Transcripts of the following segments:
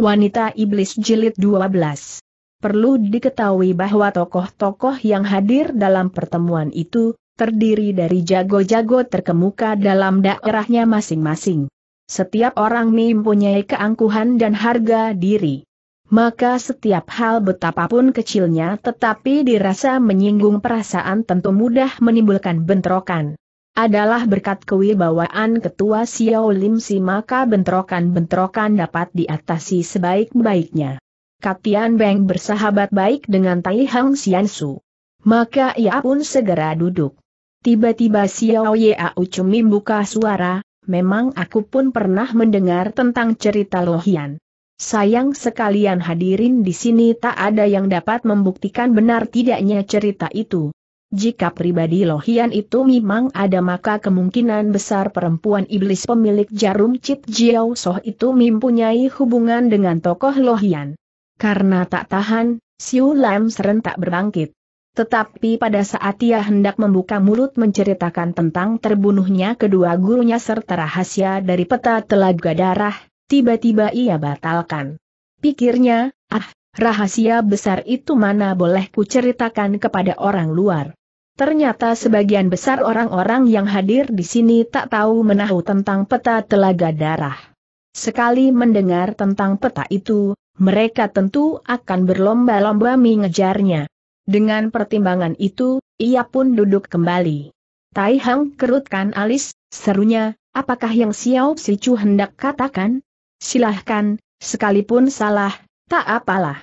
Wanita Iblis Jilid 12 Perlu diketahui bahwa tokoh-tokoh yang hadir dalam pertemuan itu, terdiri dari jago-jago terkemuka dalam daerahnya masing-masing. Setiap orang mempunyai keangkuhan dan harga diri. Maka setiap hal betapapun kecilnya tetapi dirasa menyinggung perasaan tentu mudah menimbulkan bentrokan adalah berkat kewibawaan ketua Xiao Lim Si maka bentrokan-bentrokan dapat diatasi sebaik-baiknya. Katian Beng bersahabat baik dengan Tai Hang Su. Maka ia pun segera duduk. Tiba-tiba Xiao a Cumi buka suara, memang aku pun pernah mendengar tentang cerita Lohian. Sayang sekalian hadirin di sini tak ada yang dapat membuktikan benar tidaknya cerita itu. Jika pribadi Lohian itu memang ada maka kemungkinan besar perempuan iblis pemilik jarum Cit Jiao Soh itu mempunyai hubungan dengan tokoh Lohian. Karena tak tahan, Siu Lam serentak berbangkit. Tetapi pada saat ia hendak membuka mulut menceritakan tentang terbunuhnya kedua gurunya serta rahasia dari peta telaga darah, tiba-tiba ia batalkan. Pikirnya, ah, rahasia besar itu mana boleh ku ceritakan kepada orang luar. Ternyata sebagian besar orang-orang yang hadir di sini tak tahu menahu tentang peta telaga darah. Sekali mendengar tentang peta itu, mereka tentu akan berlomba-lomba mengejarnya. Dengan pertimbangan itu, ia pun duduk kembali. Tai Hang kerutkan alis, serunya, apakah yang Xiao Si Chu hendak katakan? Silahkan, sekalipun salah, tak apalah.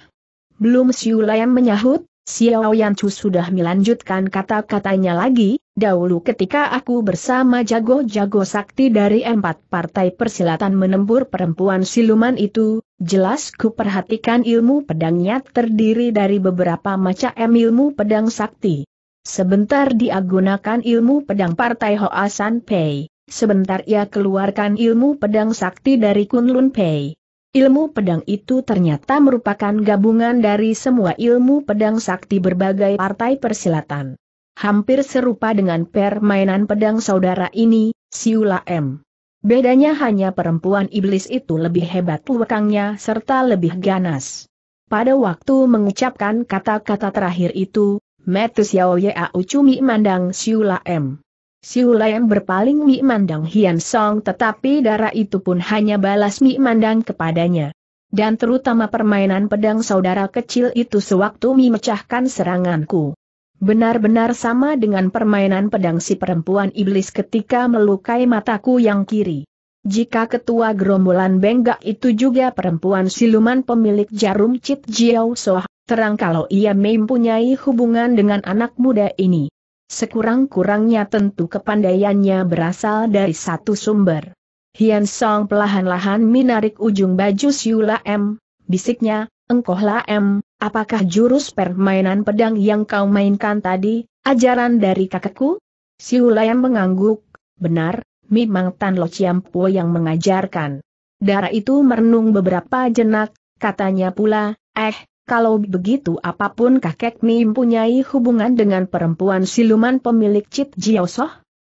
Belum Siu menyahut, Xiao Yanchu sudah melanjutkan kata-katanya lagi, dahulu ketika aku bersama jago-jago sakti dari empat partai persilatan menembur perempuan siluman itu, jelas ku perhatikan ilmu pedangnya terdiri dari beberapa macam ilmu pedang sakti. Sebentar dia gunakan ilmu pedang partai Hoa San Pei, sebentar ia keluarkan ilmu pedang sakti dari Kunlun Pei Ilmu pedang itu ternyata merupakan gabungan dari semua ilmu pedang sakti berbagai partai persilatan. Hampir serupa dengan permainan pedang saudara ini, Siula M. Bedanya hanya perempuan iblis itu lebih hebat wekangnya serta lebih ganas. Pada waktu mengucapkan kata-kata terakhir itu, Metus Yao Yau cumi mandang Siula M. Siu Lam berpaling Mi Mandang Hian Song tetapi darah itu pun hanya balas Mi Mandang kepadanya. Dan terutama permainan pedang saudara kecil itu sewaktu Mi mecahkan seranganku. Benar-benar sama dengan permainan pedang si perempuan iblis ketika melukai mataku yang kiri. Jika ketua gerombolan Benggak itu juga perempuan siluman pemilik jarum Cit Jiao Soh, terang kalau ia mempunyai hubungan dengan anak muda ini. Sekurang-kurangnya tentu kepandaiannya berasal dari satu sumber. Hian Song pelahan-lahan menarik ujung baju Siula M, bisiknya, engkohlah M, apakah jurus permainan pedang yang kau mainkan tadi, ajaran dari kakekku? Siula M mengangguk, benar, memang Tan Lo Po yang mengajarkan. Darah itu merenung beberapa jenak, katanya pula, eh, kalau begitu apapun kakek mempunyai hubungan dengan perempuan siluman pemilik Cit Soh?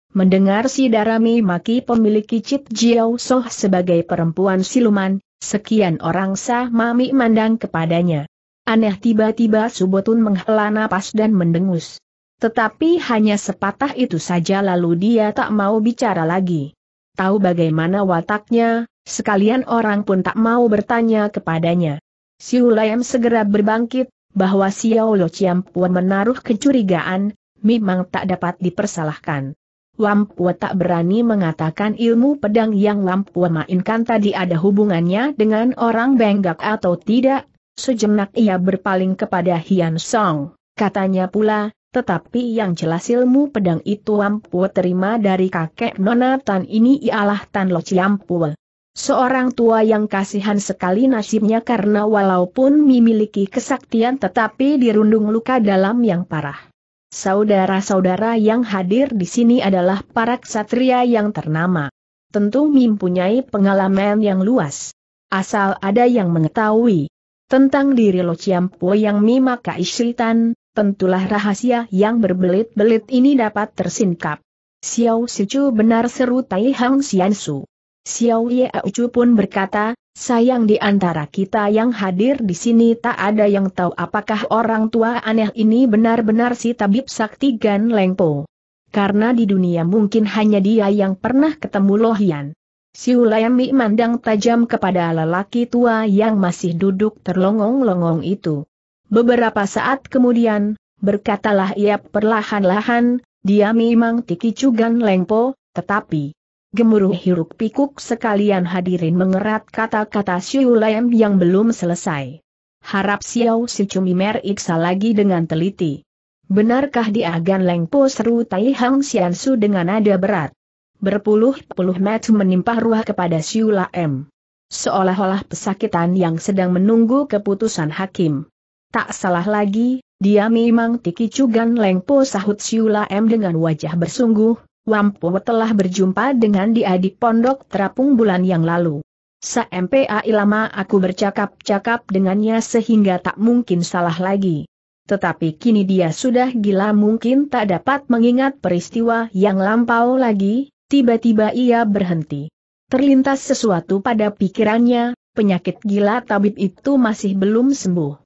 Mendengar si Darami Maki pemiliki Cit Soh sebagai perempuan siluman, sekian orang sah mami mandang kepadanya. Aneh tiba-tiba Subotun menghela napas dan mendengus. Tetapi hanya sepatah itu saja lalu dia tak mau bicara lagi. Tahu bagaimana wataknya, sekalian orang pun tak mau bertanya kepadanya. Siu Layam segera berbangkit, bahwa Xiao Lo Puan menaruh kecurigaan, memang tak dapat dipersalahkan. Lampua tak berani mengatakan ilmu pedang yang Lampua mainkan tadi ada hubungannya dengan orang Benggak atau tidak. Sejenak ia berpaling kepada Hian Song, katanya pula, tetapi yang jelas ilmu pedang itu Lampua terima dari kakek Nona Tan ini ialah Tan Lo Ciampua. Seorang tua yang kasihan sekali nasibnya karena walaupun memiliki kesaktian tetapi dirundung luka dalam yang parah. Saudara-saudara yang hadir di sini adalah para ksatria yang ternama. Tentu mempunyai pengalaman yang luas. Asal ada yang mengetahui tentang diri Lo Chiampo yang Mima Kaisritan, tentulah rahasia yang berbelit-belit ini dapat tersingkap. Xiao Sichu benar seru Tai Hang Xiansu. Xiao Ye Aucu pun berkata, sayang di antara kita yang hadir di sini tak ada yang tahu apakah orang tua aneh ini benar-benar si tabib sakti Gan Lengpo. Karena di dunia mungkin hanya dia yang pernah ketemu Lohian. Si Ulayami mandang tajam kepada lelaki tua yang masih duduk terlongong-longong itu. Beberapa saat kemudian, berkatalah ia perlahan-lahan, dia memang Tiki Cugan Lengpo, tetapi gemuruh hiruk pikuk sekalian hadirin mengerat kata-kata Xiu Lem yang belum selesai. Harap Xiao Si Cumimer iksa lagi dengan teliti. Benarkah dia Agan Leng Po seru Tai Hang dengan nada berat? Berpuluh-puluh mata menimpah ruah kepada Xiu Lem. Seolah-olah pesakitan yang sedang menunggu keputusan hakim. Tak salah lagi, dia memang Tiki Cugan Lengpo sahut Siula M dengan wajah bersungguh, Wampu telah berjumpa dengan dia di pondok terapung bulan yang lalu. Sampai lama aku bercakap-cakap dengannya sehingga tak mungkin salah lagi. Tetapi kini dia sudah gila mungkin tak dapat mengingat peristiwa yang lampau lagi, tiba-tiba ia berhenti. Terlintas sesuatu pada pikirannya, penyakit gila tabib itu masih belum sembuh.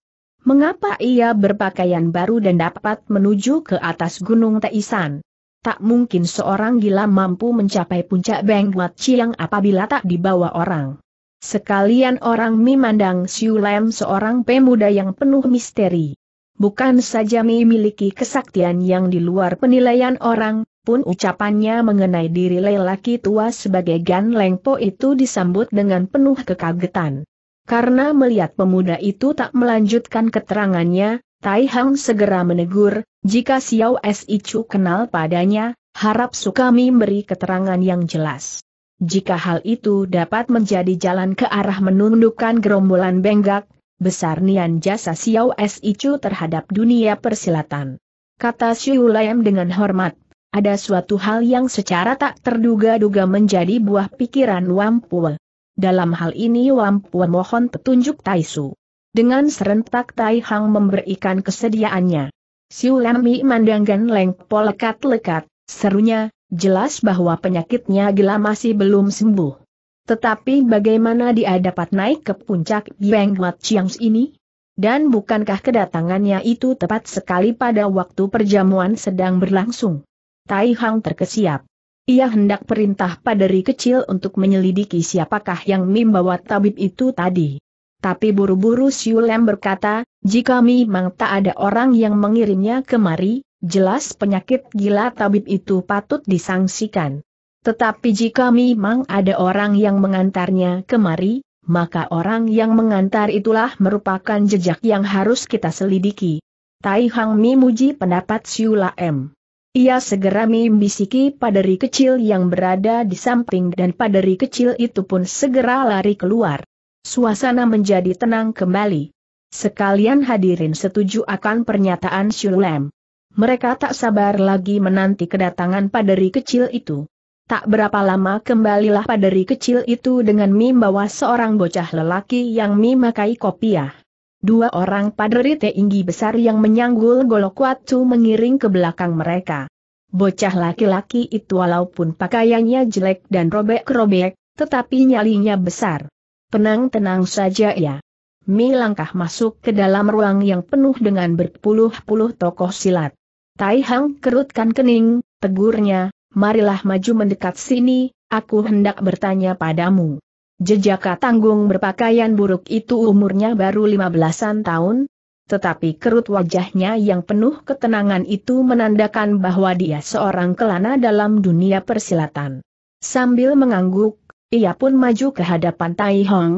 Mengapa ia berpakaian baru dan dapat menuju ke atas Gunung Taisan? Tak mungkin seorang gila mampu mencapai puncak Beng Buat Chiang apabila tak dibawa orang. Sekalian orang memandang Siu Lam seorang pemuda yang penuh misteri. Bukan saja memiliki kesaktian yang di luar penilaian orang, pun ucapannya mengenai diri lelaki tua sebagai Gan Lengpo itu disambut dengan penuh kekagetan. Karena melihat pemuda itu tak melanjutkan keterangannya, Tai Hang segera menegur, jika Xiao Chu kenal padanya, harap Sukami memberi keterangan yang jelas. Jika hal itu dapat menjadi jalan ke arah menundukkan gerombolan benggak, besar nian jasa Xiao Chu terhadap dunia persilatan. Kata Xiu Lam dengan hormat, ada suatu hal yang secara tak terduga-duga menjadi buah pikiran Wampu. Dalam hal ini Wampu mohon petunjuk Taisu. Dengan serentak Tai Hang memberikan kesediaannya. Siu Lemi mandanggan Leng Po lekat-lekat, serunya, jelas bahwa penyakitnya gila masih belum sembuh. Tetapi bagaimana dia dapat naik ke puncak bank Wat Chiangs ini? Dan bukankah kedatangannya itu tepat sekali pada waktu perjamuan sedang berlangsung? Tai Hang terkesiap. Ia hendak perintah pada ri kecil untuk menyelidiki siapakah yang membawa tabib itu tadi. Tapi buru-buru Siulem berkata, jika memang tak ada orang yang mengirimnya kemari, jelas penyakit gila tabib itu patut disangsikan. Tetapi jika memang ada orang yang mengantarnya kemari, maka orang yang mengantar itulah merupakan jejak yang harus kita selidiki. Tai Hang Mi muji pendapat Siula M. Ia segera membisiki paderi kecil yang berada di samping dan paderi kecil itu pun segera lari keluar suasana menjadi tenang kembali. Sekalian hadirin setuju akan pernyataan Shulam. Mereka tak sabar lagi menanti kedatangan paderi kecil itu. Tak berapa lama kembalilah paderi kecil itu dengan mim bawa seorang bocah lelaki yang memakai kopiah. Dua orang paderi tinggi besar yang menyanggul golok watu mengiring ke belakang mereka. Bocah laki-laki itu walaupun pakaiannya jelek dan robek-robek, tetapi nyalinya besar. Tenang-tenang saja ya. Mi langkah masuk ke dalam ruang yang penuh dengan berpuluh-puluh tokoh silat. Tai Hang kerutkan kening, tegurnya, marilah maju mendekat sini, aku hendak bertanya padamu. Jejaka tanggung berpakaian buruk itu umurnya baru lima belasan tahun, tetapi kerut wajahnya yang penuh ketenangan itu menandakan bahwa dia seorang kelana dalam dunia persilatan. Sambil mengangguk, ia pun maju ke hadapan Tai Hong.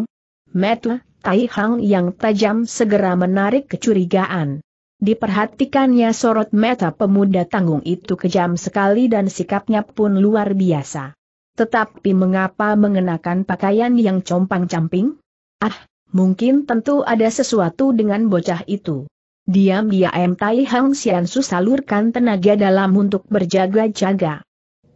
Metu, Tai Hong yang tajam segera menarik kecurigaan. Diperhatikannya sorot mata pemuda tanggung itu kejam sekali dan sikapnya pun luar biasa. Tetapi mengapa mengenakan pakaian yang compang-camping? Ah, mungkin tentu ada sesuatu dengan bocah itu. Diam-diam Tai Hang Siansu salurkan tenaga dalam untuk berjaga-jaga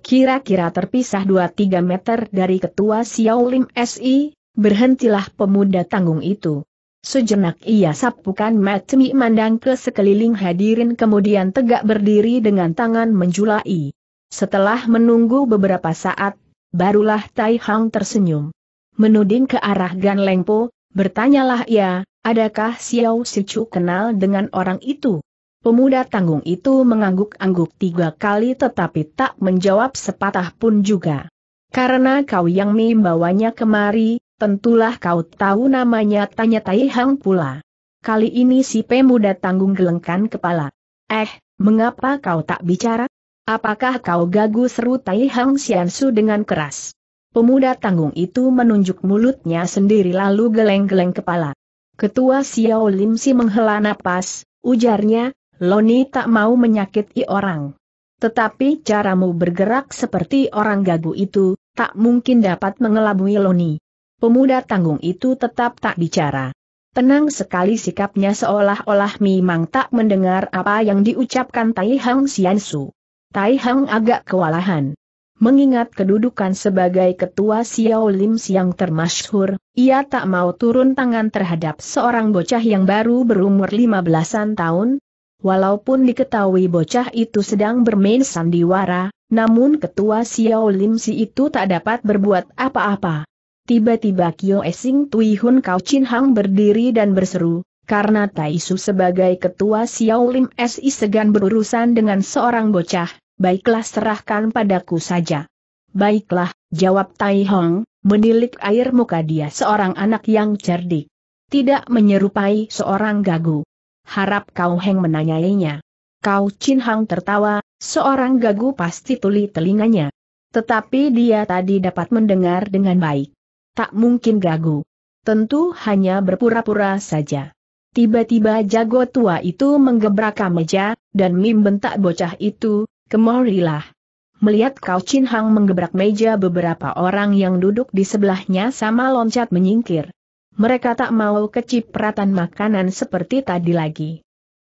kira-kira terpisah 2-3 meter dari ketua Xiao Lim SI, berhentilah pemuda tanggung itu. Sejenak ia sapukan matemi mandang ke sekeliling hadirin kemudian tegak berdiri dengan tangan menjulai. Setelah menunggu beberapa saat, barulah Tai Hang tersenyum. Menuding ke arah Gan Lengpo, bertanyalah ia, adakah Xiao Chu kenal dengan orang itu? Pemuda tanggung itu mengangguk-angguk tiga kali tetapi tak menjawab sepatah pun juga. Karena kau yang membawanya kemari, tentulah kau tahu namanya tanya Tai pula. Kali ini si pemuda tanggung gelengkan kepala. Eh, mengapa kau tak bicara? Apakah kau gagu seru Tai Hang Xiansu dengan keras? Pemuda tanggung itu menunjuk mulutnya sendiri lalu geleng-geleng kepala. Ketua Xiao Lim Si menghela napas, ujarnya, Loni tak mau menyakiti orang. Tetapi caramu bergerak seperti orang gagu itu, tak mungkin dapat mengelabui Loni. Pemuda tanggung itu tetap tak bicara. Tenang sekali sikapnya seolah-olah memang tak mendengar apa yang diucapkan Tai Hang Xiansu. Tai Hang agak kewalahan. Mengingat kedudukan sebagai ketua Xiao Lim yang termasyhur, ia tak mau turun tangan terhadap seorang bocah yang baru berumur 15-an tahun, Walaupun diketahui bocah itu sedang bermain sandiwara, namun ketua Xiao Lim Si itu tak dapat berbuat apa-apa. Tiba-tiba Kyo Esing Tui Hun Kau Chin Hang berdiri dan berseru, karena Tai Su sebagai ketua Xiao Lim Si segan berurusan dengan seorang bocah, baiklah serahkan padaku saja. Baiklah, jawab Tai Hong, menilik air muka dia seorang anak yang cerdik. Tidak menyerupai seorang gagu. Harap Kau Heng menanyainya. Kau Chin Hang tertawa, seorang gagu pasti tuli telinganya. Tetapi dia tadi dapat mendengar dengan baik. Tak mungkin gagu. Tentu hanya berpura-pura saja. Tiba-tiba jago tua itu menggebrak meja, dan Mim bentak bocah itu, kemarilah. Melihat Kau Chin Hang menggebrak meja beberapa orang yang duduk di sebelahnya sama loncat menyingkir mereka tak mau kecipratan makanan seperti tadi lagi.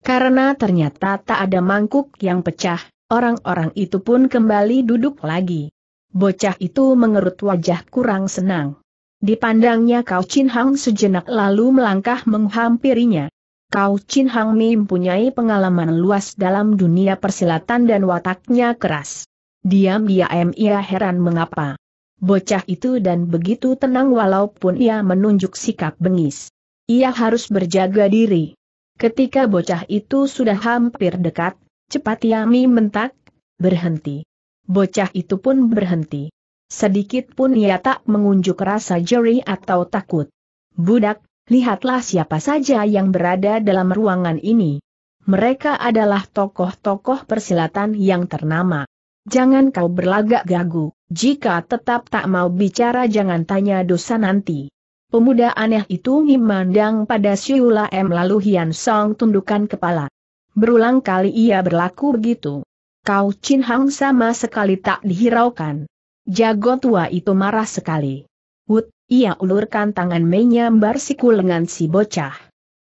Karena ternyata tak ada mangkuk yang pecah, orang-orang itu pun kembali duduk lagi. Bocah itu mengerut wajah kurang senang. Dipandangnya Kau Chin Hang sejenak lalu melangkah menghampirinya. Kau Chin Hang mempunyai pengalaman luas dalam dunia persilatan dan wataknya keras. diam dia ia heran mengapa bocah itu dan begitu tenang walaupun ia menunjuk sikap bengis. Ia harus berjaga diri. Ketika bocah itu sudah hampir dekat, cepat Yami mentak, berhenti. Bocah itu pun berhenti. Sedikit pun ia tak mengunjuk rasa jeri atau takut. Budak, lihatlah siapa saja yang berada dalam ruangan ini. Mereka adalah tokoh-tokoh persilatan yang ternama. Jangan kau berlagak gagu, jika tetap tak mau bicara jangan tanya dosa nanti. Pemuda aneh itu memandang pada Siula M lalu Hian Song tundukkan kepala. Berulang kali ia berlaku begitu. Kau Chin Hang sama sekali tak dihiraukan. Jago tua itu marah sekali. Wut, ia ulurkan tangan menyambar siku lengan si bocah.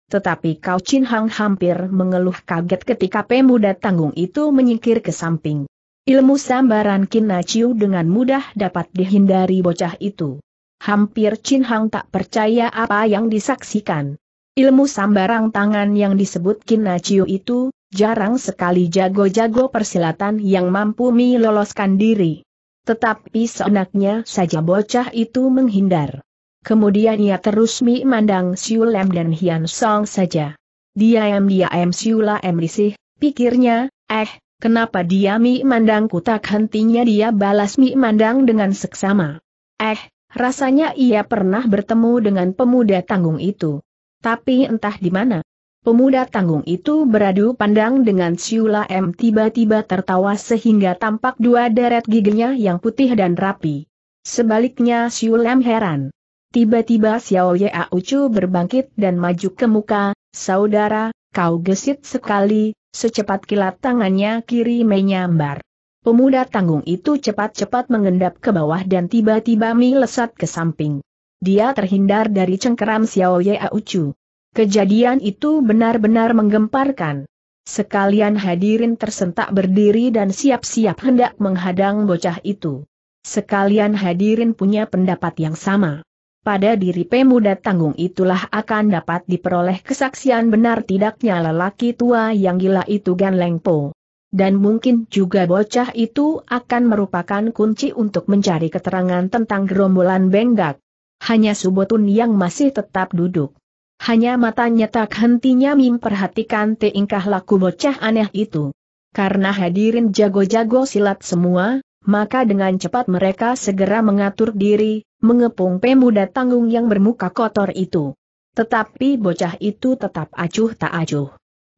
Tetapi Kau Chin Hang hampir mengeluh kaget ketika pemuda tanggung itu menyingkir ke samping. Ilmu sambaran Kinaciu dengan mudah dapat dihindari bocah itu. Hampir Chin Hang tak percaya apa yang disaksikan. Ilmu sambarang tangan yang disebut Kinaciu itu, jarang sekali jago-jago persilatan yang mampu meloloskan diri. Tetapi seenaknya saja bocah itu menghindar. Kemudian ia terus memandang Lem dan Hian Song saja. Diam-diam Siula risih, pikirnya, eh, Kenapa dia mi mandangku tak hentinya dia balas mi mandang dengan seksama. Eh, rasanya ia pernah bertemu dengan pemuda tanggung itu. Tapi entah di mana. Pemuda tanggung itu beradu pandang dengan Siula M tiba-tiba tertawa sehingga tampak dua deret giginya yang putih dan rapi. Sebaliknya Siula M heran. Tiba-tiba Xiao Ye Ucu berbangkit dan maju ke muka, saudara, kau gesit sekali, Secepat kilat tangannya kiri menyambar. Pemuda tanggung itu cepat-cepat mengendap ke bawah dan tiba-tiba melesat ke samping. Dia terhindar dari cengkeram Xiao Ye Aucu. Kejadian itu benar-benar menggemparkan. Sekalian hadirin tersentak berdiri dan siap-siap hendak menghadang bocah itu. Sekalian hadirin punya pendapat yang sama pada diri pemuda tanggung itulah akan dapat diperoleh kesaksian benar tidaknya lelaki tua yang gila itu Gan Leng Po. Dan mungkin juga bocah itu akan merupakan kunci untuk mencari keterangan tentang gerombolan Benggak. Hanya Subotun yang masih tetap duduk. Hanya matanya tak hentinya memperhatikan tingkah laku bocah aneh itu. Karena hadirin jago-jago silat semua, maka dengan cepat mereka segera mengatur diri, mengepung pemuda tanggung yang bermuka kotor itu. Tetapi bocah itu tetap acuh tak acuh.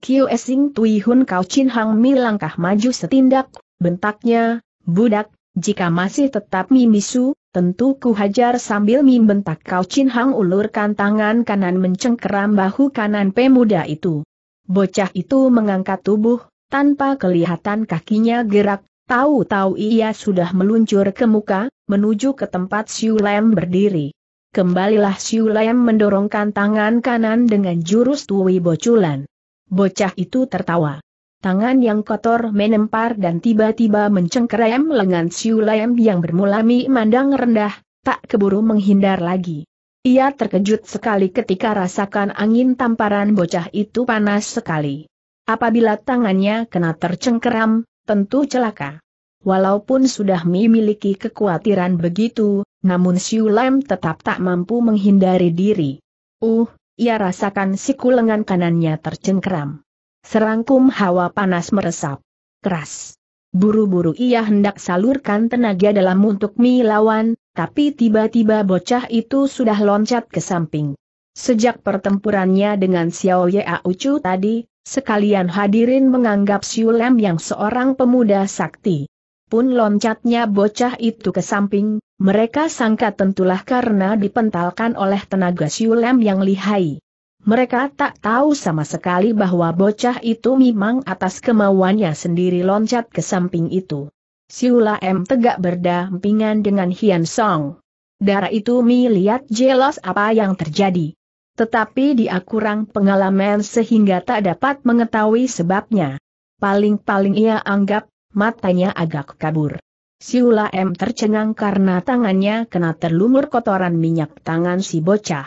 Kyo Esing Tui Hun Kau Chin Hang Mi langkah maju setindak, bentaknya, budak, jika masih tetap mimisu, tentu ku hajar sambil bentak kau Chin Hang ulurkan tangan kanan mencengkeram bahu kanan pemuda itu. Bocah itu mengangkat tubuh, tanpa kelihatan kakinya gerak, tahu-tahu ia sudah meluncur ke muka, menuju ke tempat Siu Lem berdiri. Kembalilah Siu Lem mendorongkan tangan kanan dengan jurus tuwi Boculan. Bocah itu tertawa. Tangan yang kotor menempar dan tiba-tiba mencengkeram lengan Siu Lem yang bermulami mandang rendah, tak keburu menghindar lagi. Ia terkejut sekali ketika rasakan angin tamparan bocah itu panas sekali. Apabila tangannya kena tercengkeram, tentu celaka. Walaupun sudah memiliki kekhawatiran begitu, namun Siu Lem tetap tak mampu menghindari diri. Uh, ia rasakan siku lengan kanannya tercengkeram. Serangkum hawa panas meresap. Keras. Buru-buru ia hendak salurkan tenaga dalam untuk melawan, tapi tiba-tiba bocah itu sudah loncat ke samping. Sejak pertempurannya dengan Xiao Ya Ucu tadi, sekalian hadirin menganggap Siu Lem yang seorang pemuda sakti pun loncatnya bocah itu ke samping, mereka sangka tentulah karena dipentalkan oleh tenaga siulem yang lihai. Mereka tak tahu sama sekali bahwa bocah itu memang atas kemauannya sendiri loncat ke samping itu. Siula M tegak berdampingan dengan Hian Song. Darah itu Mi lihat jelas apa yang terjadi. Tetapi dia kurang pengalaman sehingga tak dapat mengetahui sebabnya. Paling-paling ia anggap matanya agak kabur. Siula M tercengang karena tangannya kena terlumur kotoran minyak tangan si bocah.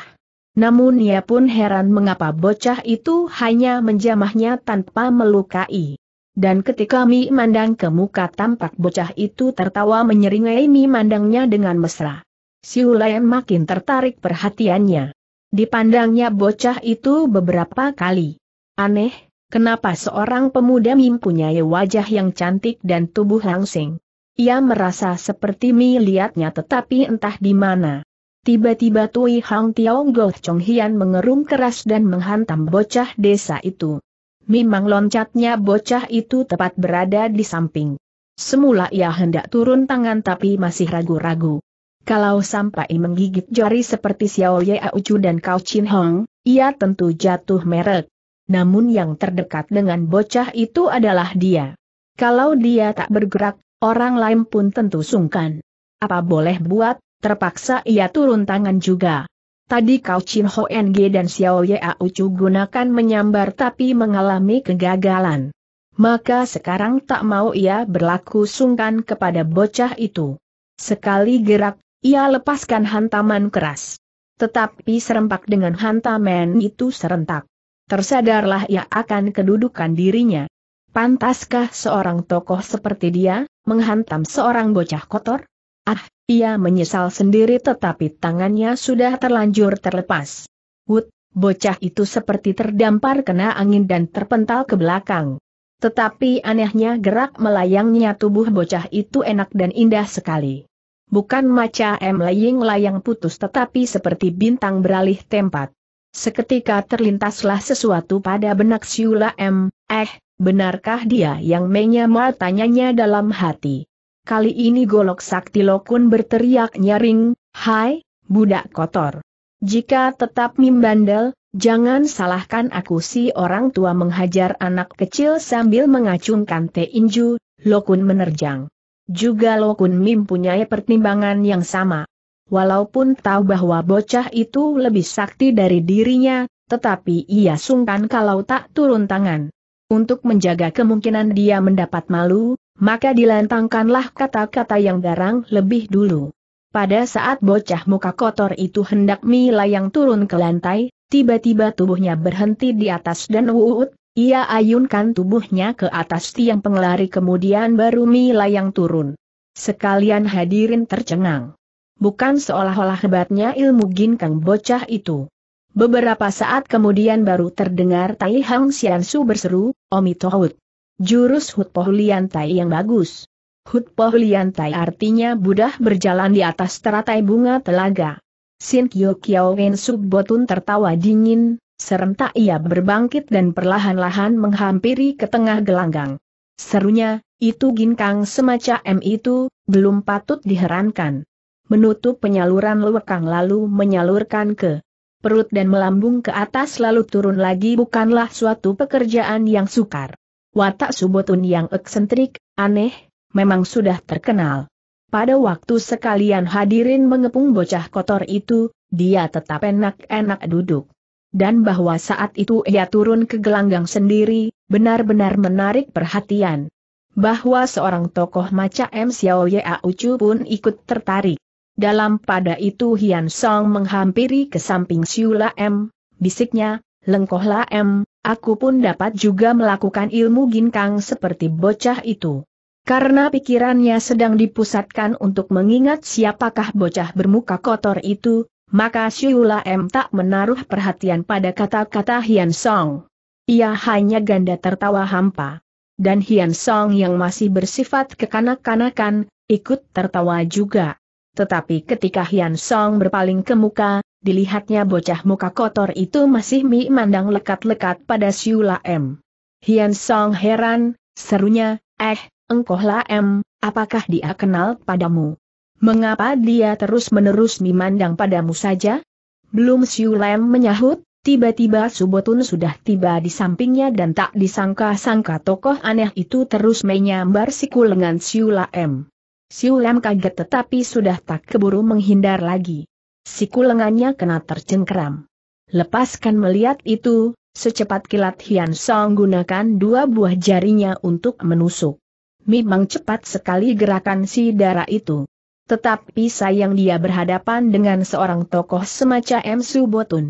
Namun ia pun heran mengapa bocah itu hanya menjamahnya tanpa melukai. Dan ketika Mi mandang ke muka tampak bocah itu tertawa menyeringai Mi mandangnya dengan mesra. Siulayan makin tertarik perhatiannya. Dipandangnya bocah itu beberapa kali. Aneh, Kenapa seorang pemuda mempunyai wajah yang cantik dan tubuh langsing? Ia merasa seperti melihatnya tetapi entah di mana. Tiba-tiba Tui Hang Tiao Goh Chong Hian mengerum keras dan menghantam bocah desa itu. Memang loncatnya bocah itu tepat berada di samping. Semula ia hendak turun tangan tapi masih ragu-ragu. Kalau sampai menggigit jari seperti Xiao Ye Aucu dan Kau Chin Hong, ia tentu jatuh merek namun yang terdekat dengan bocah itu adalah dia. Kalau dia tak bergerak, orang lain pun tentu sungkan. Apa boleh buat, terpaksa ia turun tangan juga. Tadi Kau Chin Ho NG dan Xiao Ye Ucu gunakan menyambar tapi mengalami kegagalan. Maka sekarang tak mau ia berlaku sungkan kepada bocah itu. Sekali gerak, ia lepaskan hantaman keras. Tetapi serempak dengan hantaman itu serentak tersadarlah ia akan kedudukan dirinya. Pantaskah seorang tokoh seperti dia, menghantam seorang bocah kotor? Ah, ia menyesal sendiri tetapi tangannya sudah terlanjur terlepas. Wut, bocah itu seperti terdampar kena angin dan terpental ke belakang. Tetapi anehnya gerak melayangnya tubuh bocah itu enak dan indah sekali. Bukan macam layang layang putus tetapi seperti bintang beralih tempat. Seketika terlintaslah sesuatu pada benak Siula M. Eh, benarkah dia yang menyamar tanyanya dalam hati? Kali ini golok sakti lokun berteriak nyaring, Hai, budak kotor. Jika tetap mimbandel, jangan salahkan aku si orang tua menghajar anak kecil sambil mengacungkan teh teinju, lokun menerjang. Juga lokun mim punya pertimbangan yang sama. Walaupun tahu bahwa bocah itu lebih sakti dari dirinya, tetapi ia sungkan kalau tak turun tangan. Untuk menjaga kemungkinan dia mendapat malu, maka dilantangkanlah kata-kata yang garang lebih dulu. Pada saat bocah muka kotor itu hendak yang turun ke lantai, tiba-tiba tubuhnya berhenti di atas dan uut, ia ayunkan tubuhnya ke atas tiang pengelari kemudian baru yang turun. Sekalian hadirin tercengang bukan seolah-olah hebatnya ilmu ginkang bocah itu. Beberapa saat kemudian baru terdengar Tai Hang Xiansu berseru, Omi Tohut. Jurus Hut Lian Tai yang bagus. Hut Lian Tai artinya budah berjalan di atas teratai bunga telaga. Sin Kyo Kyo Wen Botun tertawa dingin, serentak ia berbangkit dan perlahan-lahan menghampiri ke tengah gelanggang. Serunya, itu ginkang semacam itu, belum patut diherankan menutup penyaluran lewekang lalu menyalurkan ke perut dan melambung ke atas lalu turun lagi bukanlah suatu pekerjaan yang sukar. Watak Subotun yang eksentrik, aneh, memang sudah terkenal. Pada waktu sekalian hadirin mengepung bocah kotor itu, dia tetap enak-enak duduk. Dan bahwa saat itu ia turun ke gelanggang sendiri, benar-benar menarik perhatian. Bahwa seorang tokoh macam M. Xiao Ye Ucu pun ikut tertarik. Dalam pada itu Hian Song menghampiri ke samping Siula M, bisiknya, lengkohlah M, aku pun dapat juga melakukan ilmu ginkang seperti bocah itu. Karena pikirannya sedang dipusatkan untuk mengingat siapakah bocah bermuka kotor itu, maka Siula M tak menaruh perhatian pada kata-kata Hian Song. Ia hanya ganda tertawa hampa. Dan Hian Song yang masih bersifat kekanak-kanakan, ikut tertawa juga tetapi ketika Hian Song berpaling ke muka, dilihatnya bocah muka kotor itu masih memandang lekat-lekat pada Siula M. Hian Song heran, serunya, eh, engkohlah lah M, apakah dia kenal padamu? Mengapa dia terus-menerus memandang padamu saja? Belum Siula M menyahut, tiba-tiba Subotun sudah tiba di sampingnya dan tak disangka-sangka tokoh aneh itu terus menyambar siku lengan Siula M. Siulam kaget tetapi sudah tak keburu menghindar lagi. Siku lengannya kena tercengkeram. Lepaskan melihat itu, secepat kilat Hian Song gunakan dua buah jarinya untuk menusuk. Memang cepat sekali gerakan si darah itu. Tetapi sayang dia berhadapan dengan seorang tokoh semacam M. Botun.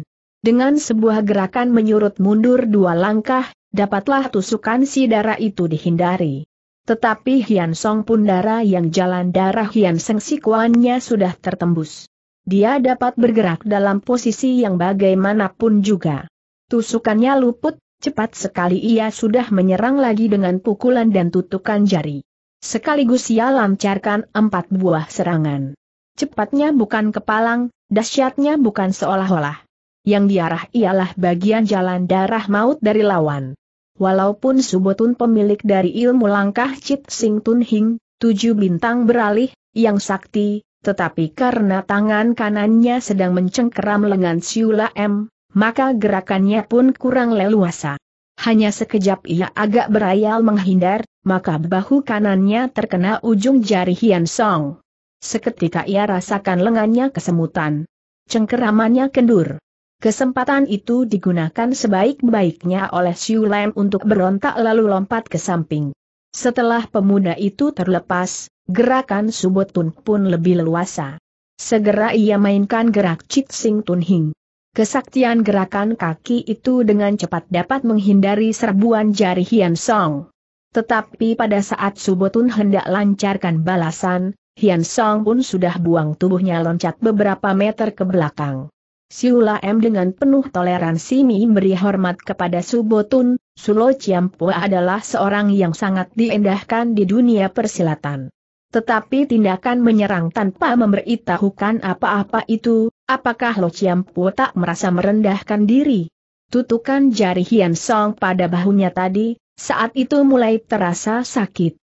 Dengan sebuah gerakan menyurut mundur dua langkah, dapatlah tusukan si darah itu dihindari. Tetapi Hian Song pun darah yang jalan darah Hian Seng Sikuannya sudah tertembus. Dia dapat bergerak dalam posisi yang bagaimanapun juga. Tusukannya luput, cepat sekali ia sudah menyerang lagi dengan pukulan dan tutukan jari. Sekaligus ia lancarkan empat buah serangan. Cepatnya bukan kepalang, dahsyatnya bukan seolah-olah. Yang diarah ialah bagian jalan darah maut dari lawan. Walaupun Subotun pemilik dari ilmu langkah Cit Sing Tun Hing, tujuh bintang beralih, yang sakti, tetapi karena tangan kanannya sedang mencengkeram lengan Siula M, maka gerakannya pun kurang leluasa. Hanya sekejap ia agak berayal menghindar, maka bahu kanannya terkena ujung jari Hian Song. Seketika ia rasakan lengannya kesemutan. Cengkeramannya kendur. Kesempatan itu digunakan sebaik-baiknya oleh Siu Lam untuk berontak lalu lompat ke samping. Setelah pemuda itu terlepas, gerakan Subotun pun lebih leluasa. Segera ia mainkan gerak Chit Sing Tun Hing. Kesaktian gerakan kaki itu dengan cepat dapat menghindari serbuan jari Hian Song. Tetapi pada saat Subotun hendak lancarkan balasan, Hian Song pun sudah buang tubuhnya loncat beberapa meter ke belakang. Siula M dengan penuh toleransi memberi hormat kepada Subotun, Sulo Ciampua adalah seorang yang sangat diendahkan di dunia persilatan. Tetapi tindakan menyerang tanpa memberitahukan apa-apa itu, apakah Lo Ciampua tak merasa merendahkan diri? Tutukan jari Hian Song pada bahunya tadi, saat itu mulai terasa sakit.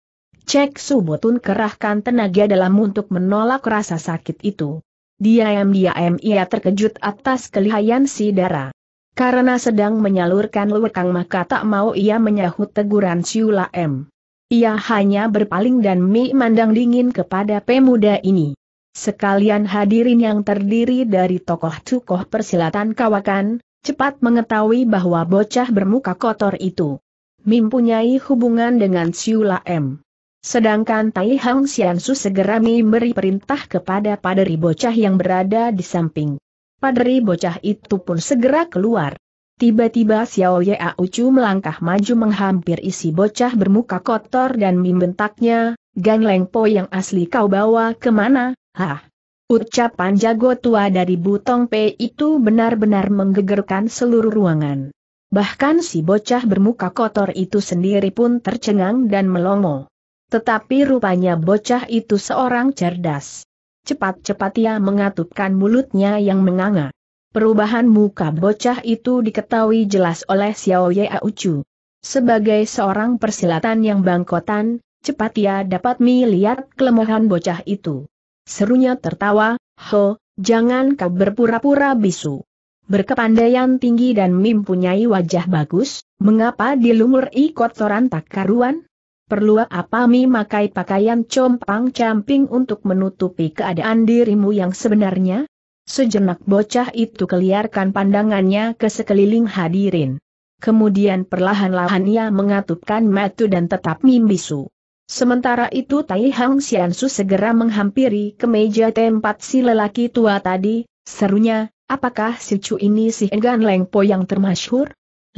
Cek Subotun kerahkan tenaga dalam untuk menolak rasa sakit itu. Diam-diam ia terkejut atas kelihayan si Dara. Karena sedang menyalurkan lewekang maka tak mau ia menyahut teguran Siula M. Ia hanya berpaling dan mi mandang dingin kepada pemuda ini. Sekalian hadirin yang terdiri dari tokoh-tokoh persilatan kawakan, cepat mengetahui bahwa bocah bermuka kotor itu mempunyai hubungan dengan Siula M. Sedangkan Tai Hang Xiansu segera memberi perintah kepada paderi bocah yang berada di samping. Paderi bocah itu pun segera keluar. Tiba-tiba Xiao Ye Ucu melangkah maju menghampir isi bocah bermuka kotor dan membentaknya, Gan Leng Po yang asli kau bawa kemana, hah? Ucapan jago tua dari Butong Pe itu benar-benar menggegerkan seluruh ruangan. Bahkan si bocah bermuka kotor itu sendiri pun tercengang dan melongo. Tetapi rupanya bocah itu seorang cerdas. Cepat-cepat ia mengatupkan mulutnya yang menganga. Perubahan muka bocah itu diketahui jelas oleh Xiao Ye Ucu. Sebagai seorang persilatan yang bangkotan, cepat ia dapat melihat kelemahan bocah itu. Serunya tertawa, Ho, jangan kau berpura-pura bisu. Berkepandaian tinggi dan mempunyai wajah bagus, mengapa dilumuri kotoran tak karuan? Perlu apa mi makai pakaian compang camping untuk menutupi keadaan dirimu yang sebenarnya? Sejenak bocah itu keliarkan pandangannya ke sekeliling hadirin. Kemudian perlahan-lahan ia mengatupkan mata dan tetap mimbisu. Sementara itu Tai Hang Xiansu segera menghampiri ke meja tempat si lelaki tua tadi, serunya, apakah si Chu ini si Engan Po yang termasyhur?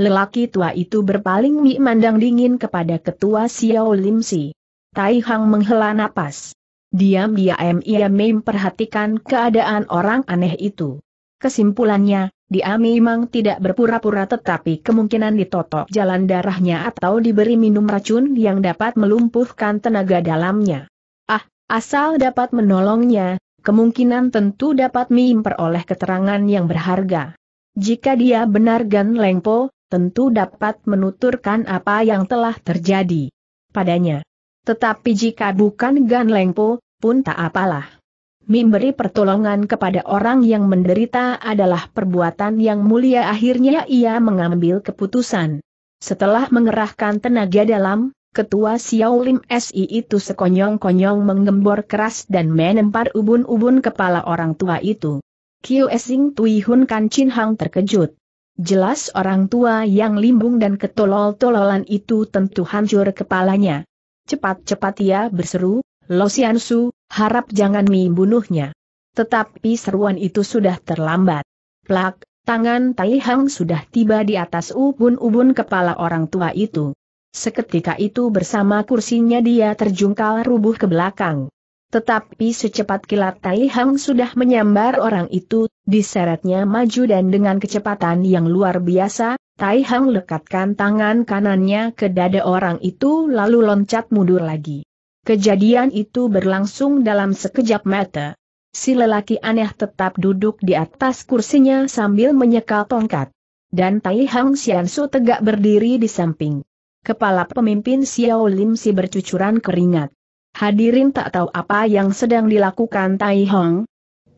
Lelaki tua itu berpaling mi, mandang dingin kepada ketua Xiao Lim Si. Tai Hang menghela napas. Diam-diam ia memperhatikan keadaan orang aneh itu. Kesimpulannya, dia memang tidak berpura-pura tetapi kemungkinan ditotok jalan darahnya atau diberi minum racun yang dapat melumpuhkan tenaga dalamnya. Ah, asal dapat menolongnya, kemungkinan tentu dapat memperoleh keterangan yang berharga. Jika dia benar Gan Lengpo, tentu dapat menuturkan apa yang telah terjadi padanya. Tetapi jika bukan Gan Lengpo, pun tak apalah. Memberi pertolongan kepada orang yang menderita adalah perbuatan yang mulia akhirnya ia mengambil keputusan. Setelah mengerahkan tenaga dalam, Ketua Xiao Lim SI itu sekonyong-konyong menggembor keras dan menempar ubun-ubun kepala orang tua itu. Qiu Esing Tui Hun Kan Chin Hang terkejut. Jelas orang tua yang limbung dan ketolol-tololan itu tentu hancur kepalanya. Cepat-cepat ia berseru, Lo Siansu, harap jangan mie bunuhnya. Tetapi seruan itu sudah terlambat. Plak, tangan Taihang sudah tiba di atas ubun-ubun kepala orang tua itu. Seketika itu bersama kursinya dia terjungkal rubuh ke belakang. Tetapi secepat kilat Tai Hang sudah menyambar orang itu, diseretnya maju dan dengan kecepatan yang luar biasa, Tai Hang lekatkan tangan kanannya ke dada orang itu lalu loncat mundur lagi. Kejadian itu berlangsung dalam sekejap mata. Si lelaki aneh tetap duduk di atas kursinya sambil menyekal tongkat. Dan Tai Hang Su tegak berdiri di samping. Kepala pemimpin Xiao Lim si bercucuran keringat. Hadirin tak tahu apa yang sedang dilakukan Tai Hong.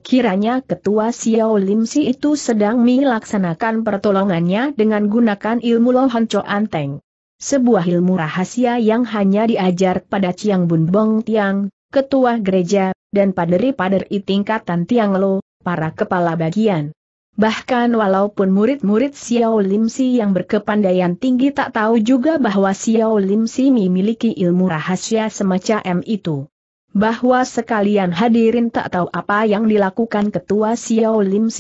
Kiranya ketua Xiao Lim Si itu sedang melaksanakan pertolongannya dengan gunakan ilmu Lohan Cho Anteng. Sebuah ilmu rahasia yang hanya diajar pada Chiang Bun Bong Tiang, ketua gereja, dan paderi-paderi tingkatan Tiang Lo, para kepala bagian. Bahkan walaupun murid-murid Xiao Lim yang berkepandaian tinggi tak tahu juga bahwa Xiao Lim memiliki ilmu rahasia semacam itu. Bahwa sekalian hadirin tak tahu apa yang dilakukan ketua Xiao Lim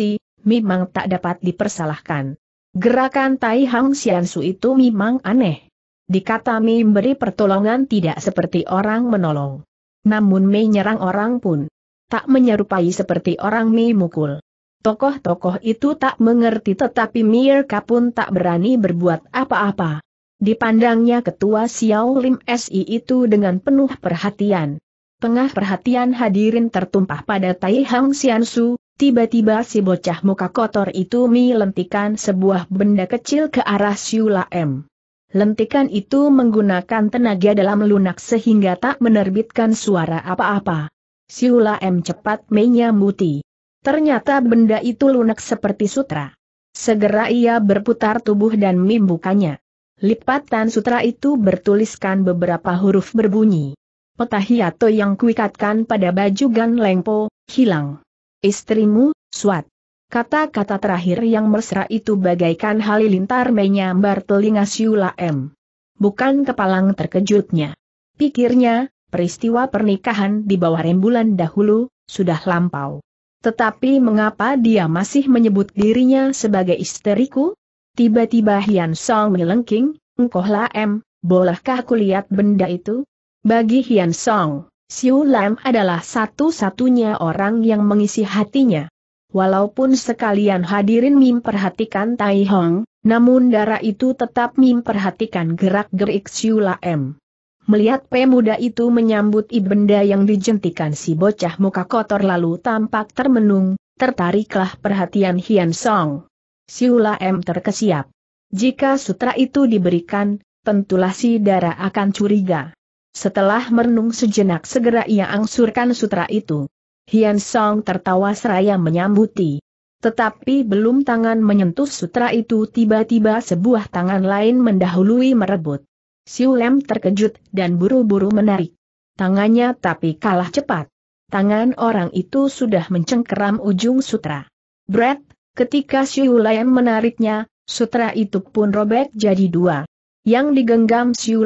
memang tak dapat dipersalahkan. Gerakan Tai Hang Su itu memang aneh. Dikata memberi pertolongan tidak seperti orang menolong. Namun menyerang orang pun tak menyerupai seperti orang memukul. Tokoh-tokoh itu tak mengerti tetapi Mirka pun tak berani berbuat apa-apa. Dipandangnya ketua Xiao Lim SI itu dengan penuh perhatian. Tengah perhatian hadirin tertumpah pada Tai Hang Xiansu, tiba-tiba si bocah muka kotor itu melentikan sebuah benda kecil ke arah Siula M. Lentikan itu menggunakan tenaga dalam lunak sehingga tak menerbitkan suara apa-apa. Siula M cepat menyamuti. Ternyata benda itu lunak seperti sutra. Segera ia berputar tubuh dan membukanya. Lipatan sutra itu bertuliskan beberapa huruf berbunyi. Petahiyato yang kuikatkan pada baju Gan Lengpo, hilang. Istrimu, suat. Kata-kata terakhir yang mesra itu bagaikan halilintar menyambar telinga Siula M. Bukan kepalang terkejutnya. Pikirnya, peristiwa pernikahan di bawah rembulan dahulu, sudah lampau. Tetapi mengapa dia masih menyebut dirinya sebagai istriku? Tiba-tiba Hian Song melengking, engkau lah em, bolehkah aku lihat benda itu? Bagi Hian Song, Siu Lam adalah satu-satunya orang yang mengisi hatinya. Walaupun sekalian hadirin memperhatikan Tai Hong, namun darah itu tetap memperhatikan gerak-gerik Siu Lam. Melihat pemuda itu menyambut ibenda yang dijentikan si bocah muka kotor lalu tampak termenung, tertariklah perhatian Hian Song. Siula M terkesiap. Jika sutra itu diberikan, tentulah si Dara akan curiga. Setelah merenung sejenak segera ia angsurkan sutra itu. Hian Song tertawa seraya menyambuti. Tetapi belum tangan menyentuh sutra itu tiba-tiba sebuah tangan lain mendahului merebut. Siu terkejut dan buru-buru menarik tangannya tapi kalah cepat. Tangan orang itu sudah mencengkeram ujung sutra. Brett, ketika Siu menariknya, sutra itu pun robek jadi dua. Yang digenggam Siu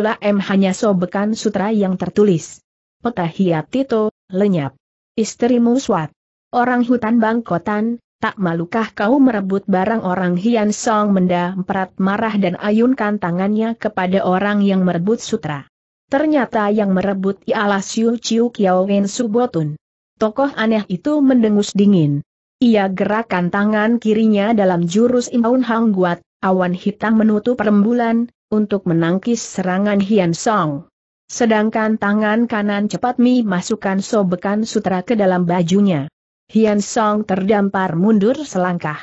hanya sobekan sutra yang tertulis. Petahia Tito, lenyap. Istrimu Swat. Orang hutan bangkotan, Tak malukah kau merebut barang orang Hian Song Menda Emperat marah dan ayunkan tangannya kepada orang yang merebut sutra. Ternyata yang merebut ialah Siu Chiu Kiao Wen Subotun. Tokoh aneh itu mendengus dingin. Ia gerakan tangan kirinya dalam jurus Imaun Hang Guat, awan hitam menutup rembulan, untuk menangkis serangan Hian Song. Sedangkan tangan kanan cepat Mi masukkan sobekan sutra ke dalam bajunya. Hian Song terdampar mundur selangkah.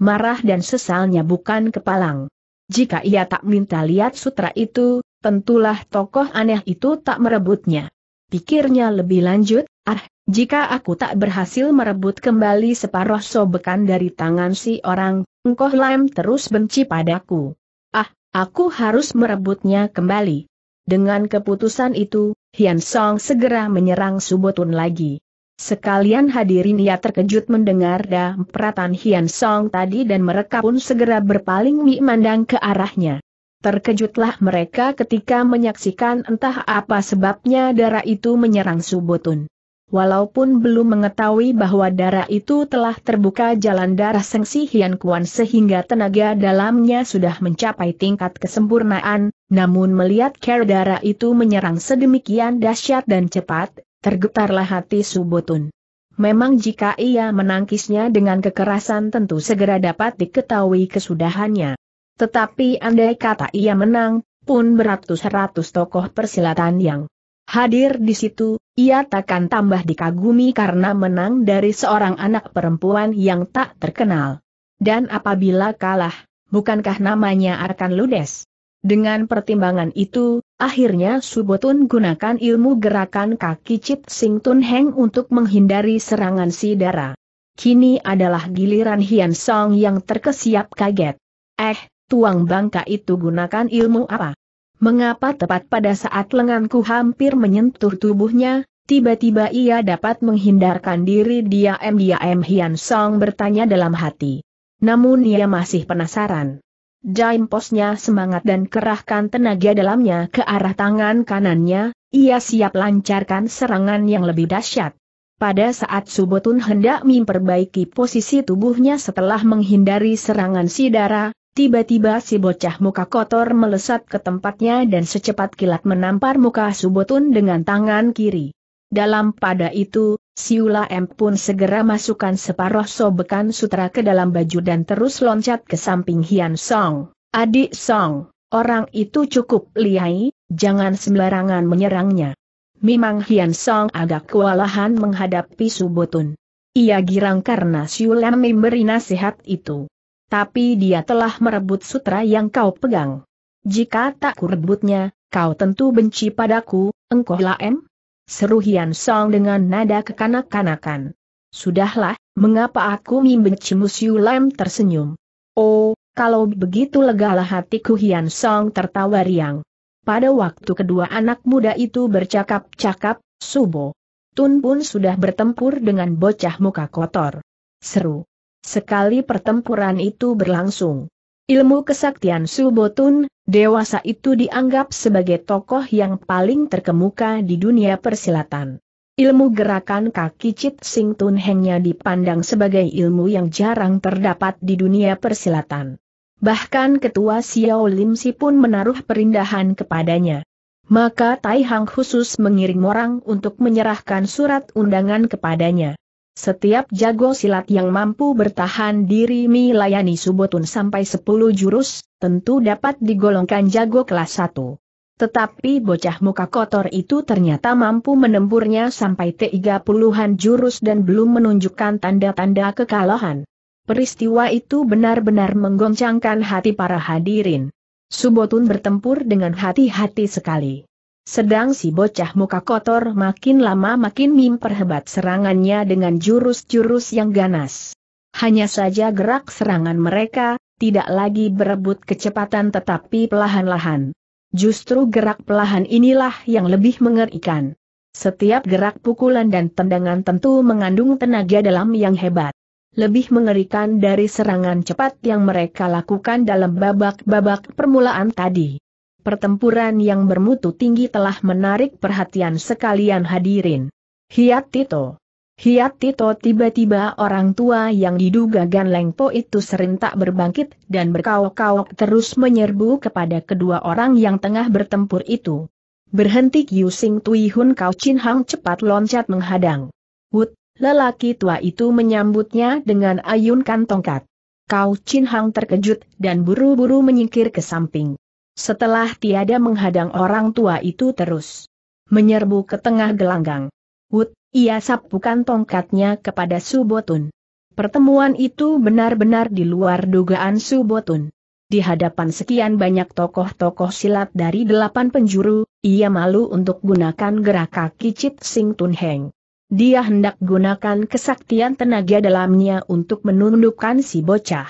Marah dan sesalnya bukan kepalang. Jika ia tak minta lihat sutra itu, tentulah tokoh aneh itu tak merebutnya. Pikirnya lebih lanjut, ah, jika aku tak berhasil merebut kembali separuh sobekan dari tangan si orang, engkau lem terus benci padaku. Ah, aku harus merebutnya kembali. Dengan keputusan itu, Hian Song segera menyerang Subotun lagi. Sekalian hadirin ia terkejut mendengar dampratan Hian Song tadi dan mereka pun segera berpaling memandang ke arahnya. Terkejutlah mereka ketika menyaksikan entah apa sebabnya darah itu menyerang Subotun. Walaupun belum mengetahui bahwa darah itu telah terbuka jalan darah Sengsi Hian Kuan sehingga tenaga dalamnya sudah mencapai tingkat kesempurnaan, namun melihat care darah itu menyerang sedemikian dahsyat dan cepat, Tergetarlah hati Subotun. Memang jika ia menangkisnya dengan kekerasan tentu segera dapat diketahui kesudahannya. Tetapi andai kata ia menang, pun beratus-ratus tokoh persilatan yang hadir di situ, ia takkan tambah dikagumi karena menang dari seorang anak perempuan yang tak terkenal. Dan apabila kalah, bukankah namanya akan ludes? Dengan pertimbangan itu, Akhirnya Subotun gunakan ilmu gerakan kaki Cip Sing Tun Heng untuk menghindari serangan si Dara. Kini adalah giliran Hian Song yang terkesiap kaget. Eh, tuang bangka itu gunakan ilmu apa? Mengapa tepat pada saat lenganku hampir menyentuh tubuhnya, tiba-tiba ia dapat menghindarkan diri dia diam Hian Song bertanya dalam hati. Namun ia masih penasaran. Jaim posnya semangat dan kerahkan tenaga dalamnya ke arah tangan kanannya, ia siap lancarkan serangan yang lebih dahsyat. Pada saat Subotun hendak memperbaiki posisi tubuhnya setelah menghindari serangan si darah, tiba-tiba si bocah muka kotor melesat ke tempatnya dan secepat kilat menampar muka Subotun dengan tangan kiri. Dalam pada itu, Siula M pun segera masukkan separuh sobekan sutra ke dalam baju dan terus loncat ke samping Hian Song. Adik Song, orang itu cukup lihai, jangan sembarangan menyerangnya. Memang Hian Song agak kewalahan menghadapi Subotun. Ia girang karena Siula M memberi nasihat itu. Tapi dia telah merebut sutra yang kau pegang. Jika tak kurebutnya, kau tentu benci padaku, engkau M? Seru Hian Song dengan nada kekanak-kanakan. Sudahlah, mengapa aku membenci Musiu Lam tersenyum? Oh, kalau begitu legalah hatiku Hian Song tertawa riang. Pada waktu kedua anak muda itu bercakap-cakap, Subo. Tun pun sudah bertempur dengan bocah muka kotor. Seru. Sekali pertempuran itu berlangsung. Ilmu kesaktian Subotun, dewasa itu dianggap sebagai tokoh yang paling terkemuka di dunia persilatan. Ilmu gerakan kaki Chit Sing Tun Hengnya dipandang sebagai ilmu yang jarang terdapat di dunia persilatan. Bahkan ketua Xiao Lim Si pun menaruh perindahan kepadanya. Maka Tai Hang khusus mengirim orang untuk menyerahkan surat undangan kepadanya. Setiap jago silat yang mampu bertahan diri melayani subotun sampai 10 jurus, tentu dapat digolongkan jago kelas 1. Tetapi bocah muka kotor itu ternyata mampu menemburnya sampai 30-an jurus dan belum menunjukkan tanda-tanda kekalahan. Peristiwa itu benar-benar menggoncangkan hati para hadirin. Subotun bertempur dengan hati-hati sekali. Sedang si bocah muka kotor makin lama makin memperhebat serangannya dengan jurus-jurus yang ganas. Hanya saja gerak serangan mereka, tidak lagi berebut kecepatan tetapi pelahan-lahan. Justru gerak pelahan inilah yang lebih mengerikan. Setiap gerak pukulan dan tendangan tentu mengandung tenaga dalam yang hebat. Lebih mengerikan dari serangan cepat yang mereka lakukan dalam babak-babak permulaan tadi pertempuran yang bermutu tinggi telah menarik perhatian sekalian hadirin. Hiat Tito. Hiat Tito tiba-tiba orang tua yang diduga Gan Lengpo itu serentak berbangkit dan berkaok kauk terus menyerbu kepada kedua orang yang tengah bertempur itu. Berhenti Kiu Sing Tui Hun Kau Chin Hang cepat loncat menghadang. Wut, lelaki tua itu menyambutnya dengan ayunkan tongkat. Kau Chin Hang terkejut dan buru-buru menyingkir ke samping. Setelah tiada menghadang orang tua itu terus menyerbu ke tengah gelanggang. Wut, ia sapukan tongkatnya kepada Subotun. Pertemuan itu benar-benar di luar dugaan Subotun. Di hadapan sekian banyak tokoh-tokoh silat dari delapan penjuru, ia malu untuk gunakan gerak kaki Cit Sing Tun Heng. Dia hendak gunakan kesaktian tenaga dalamnya untuk menundukkan si bocah.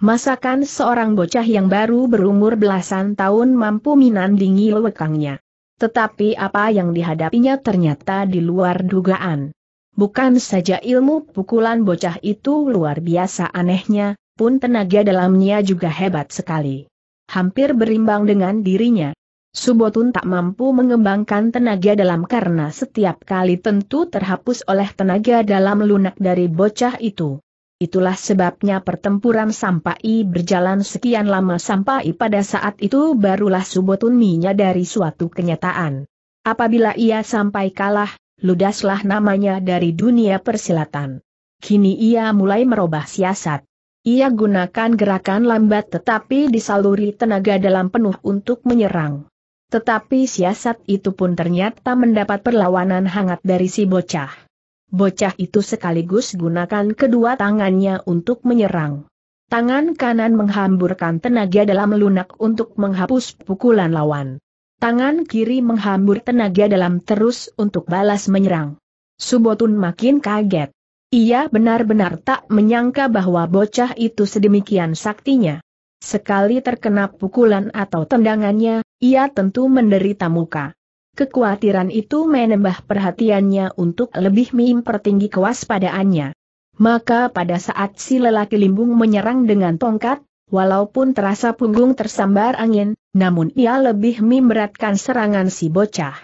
Masakan seorang bocah yang baru berumur belasan tahun mampu menandingi lewekangnya. Tetapi apa yang dihadapinya ternyata di luar dugaan. Bukan saja ilmu pukulan bocah itu luar biasa anehnya, pun tenaga dalamnya juga hebat sekali. Hampir berimbang dengan dirinya. Subotun tak mampu mengembangkan tenaga dalam karena setiap kali tentu terhapus oleh tenaga dalam lunak dari bocah itu. Itulah sebabnya pertempuran sampai berjalan sekian lama sampai pada saat itu barulah Subotun dari suatu kenyataan. Apabila ia sampai kalah, ludaslah namanya dari dunia persilatan. Kini ia mulai merubah siasat. Ia gunakan gerakan lambat tetapi disaluri tenaga dalam penuh untuk menyerang. Tetapi siasat itu pun ternyata mendapat perlawanan hangat dari si bocah bocah itu sekaligus gunakan kedua tangannya untuk menyerang. Tangan kanan menghamburkan tenaga dalam lunak untuk menghapus pukulan lawan. Tangan kiri menghambur tenaga dalam terus untuk balas menyerang. Subotun makin kaget. Ia benar-benar tak menyangka bahwa bocah itu sedemikian saktinya. Sekali terkena pukulan atau tendangannya, ia tentu menderita muka. Kekuatiran itu menambah perhatiannya untuk lebih mempertinggi kewaspadaannya. Maka pada saat si lelaki limbung menyerang dengan tongkat, walaupun terasa punggung tersambar angin, namun ia lebih memberatkan serangan si bocah.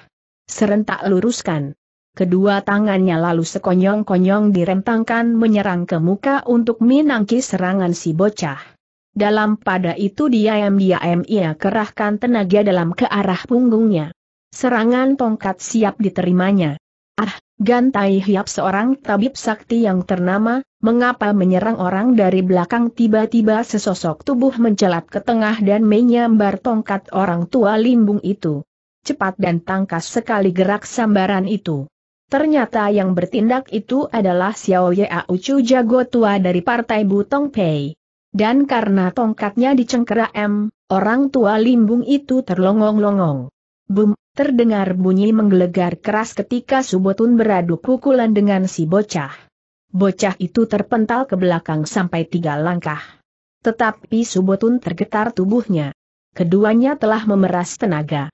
Serentak luruskan. Kedua tangannya lalu sekonyong-konyong direntangkan menyerang ke muka untuk menangkis serangan si bocah. Dalam pada itu diam-diam ia kerahkan tenaga dalam ke arah punggungnya. Serangan tongkat siap diterimanya. Ah, Gantai Hiap seorang tabib sakti yang ternama, mengapa menyerang orang dari belakang tiba-tiba sesosok tubuh mencelat ke tengah dan menyambar tongkat orang tua limbung itu. Cepat dan tangkas sekali gerak sambaran itu. Ternyata yang bertindak itu adalah Xiao Ye Ucu jago tua dari partai Butong Pei. Dan karena tongkatnya dicengkeram, orang tua limbung itu terlongong-longong. Bum, terdengar bunyi menggelegar keras ketika Subotun beradu pukulan dengan si bocah. Bocah itu terpental ke belakang sampai tiga langkah. Tetapi Subotun tergetar tubuhnya. Keduanya telah memeras tenaga.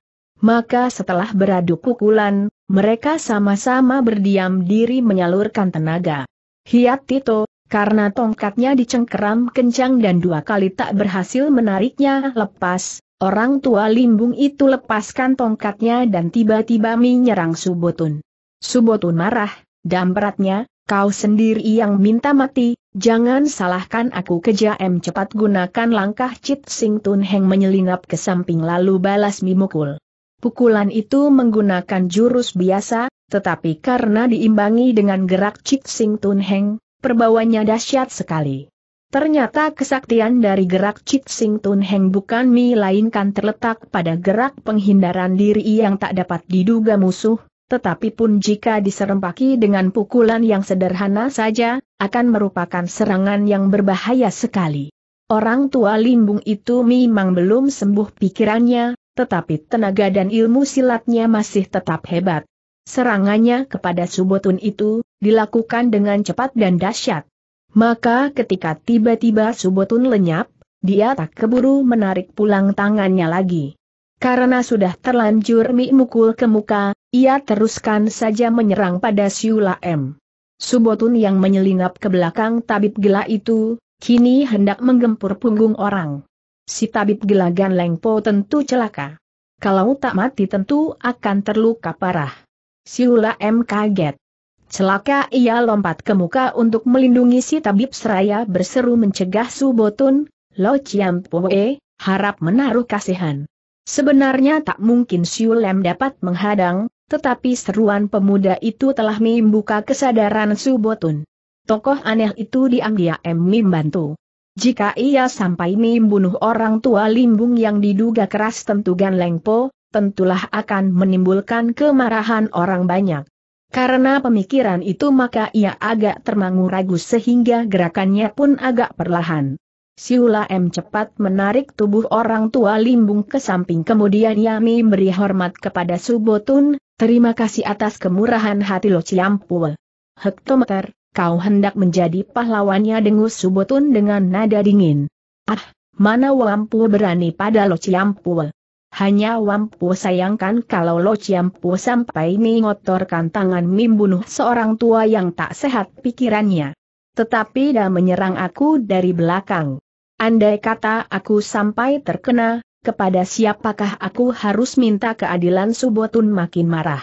Maka setelah beradu pukulan, mereka sama-sama berdiam diri menyalurkan tenaga. Hiat Tito, karena tongkatnya dicengkeram kencang dan dua kali tak berhasil menariknya lepas, Orang tua limbung itu lepaskan tongkatnya dan tiba-tiba menyerang Subotun. Subotun marah, dan beratnya, kau sendiri yang minta mati, jangan salahkan aku kejam. cepat gunakan langkah Cit Sing Tun Heng menyelinap ke samping lalu balas mimukul. Pukulan itu menggunakan jurus biasa, tetapi karena diimbangi dengan gerak Cit Sing Tun Heng, perbawanya dahsyat sekali. Ternyata kesaktian dari gerak Cik Sing Tun Heng bukan melainkan terletak pada gerak penghindaran diri yang tak dapat diduga musuh, tetapi pun jika diserempaki dengan pukulan yang sederhana saja, akan merupakan serangan yang berbahaya sekali. Orang tua limbung itu memang belum sembuh pikirannya, tetapi tenaga dan ilmu silatnya masih tetap hebat. Serangannya kepada Subotun itu, dilakukan dengan cepat dan dahsyat. Maka ketika tiba-tiba Subotun lenyap, dia tak keburu menarik pulang tangannya lagi. Karena sudah terlanjur mi mukul ke muka, ia teruskan saja menyerang pada Siula M. Subotun yang menyelinap ke belakang tabib gila itu, kini hendak menggempur punggung orang. Si tabib gelagan Lengpo tentu celaka. Kalau tak mati tentu akan terluka parah. Siula M kaget. Celaka ia lompat ke muka untuk melindungi si tabib seraya berseru mencegah Subotun, Lo Chiam Poe, harap menaruh kasihan. Sebenarnya tak mungkin Siulem Lem dapat menghadang, tetapi seruan pemuda itu telah membuka kesadaran Subotun. Tokoh aneh itu diam-diam membantu. Jika ia sampai membunuh orang tua limbung yang diduga keras tentu Gan Lengpo, tentulah akan menimbulkan kemarahan orang banyak. Karena pemikiran itu maka ia agak termangu ragu sehingga gerakannya pun agak perlahan. Siula M cepat menarik tubuh orang tua limbung ke samping kemudian Yami beri hormat kepada Subotun, terima kasih atas kemurahan hati lo Ciampul. Hektometer, kau hendak menjadi pahlawannya dengus Subotun dengan nada dingin. Ah, mana wampu berani pada lo Ciampul. Hanya Wampu sayangkan kalau Lo Chiampu sampai mengotorkan tangan membunuh seorang tua yang tak sehat pikirannya. Tetapi dah menyerang aku dari belakang. Andai kata aku sampai terkena, kepada siapakah aku harus minta keadilan Subotun makin marah.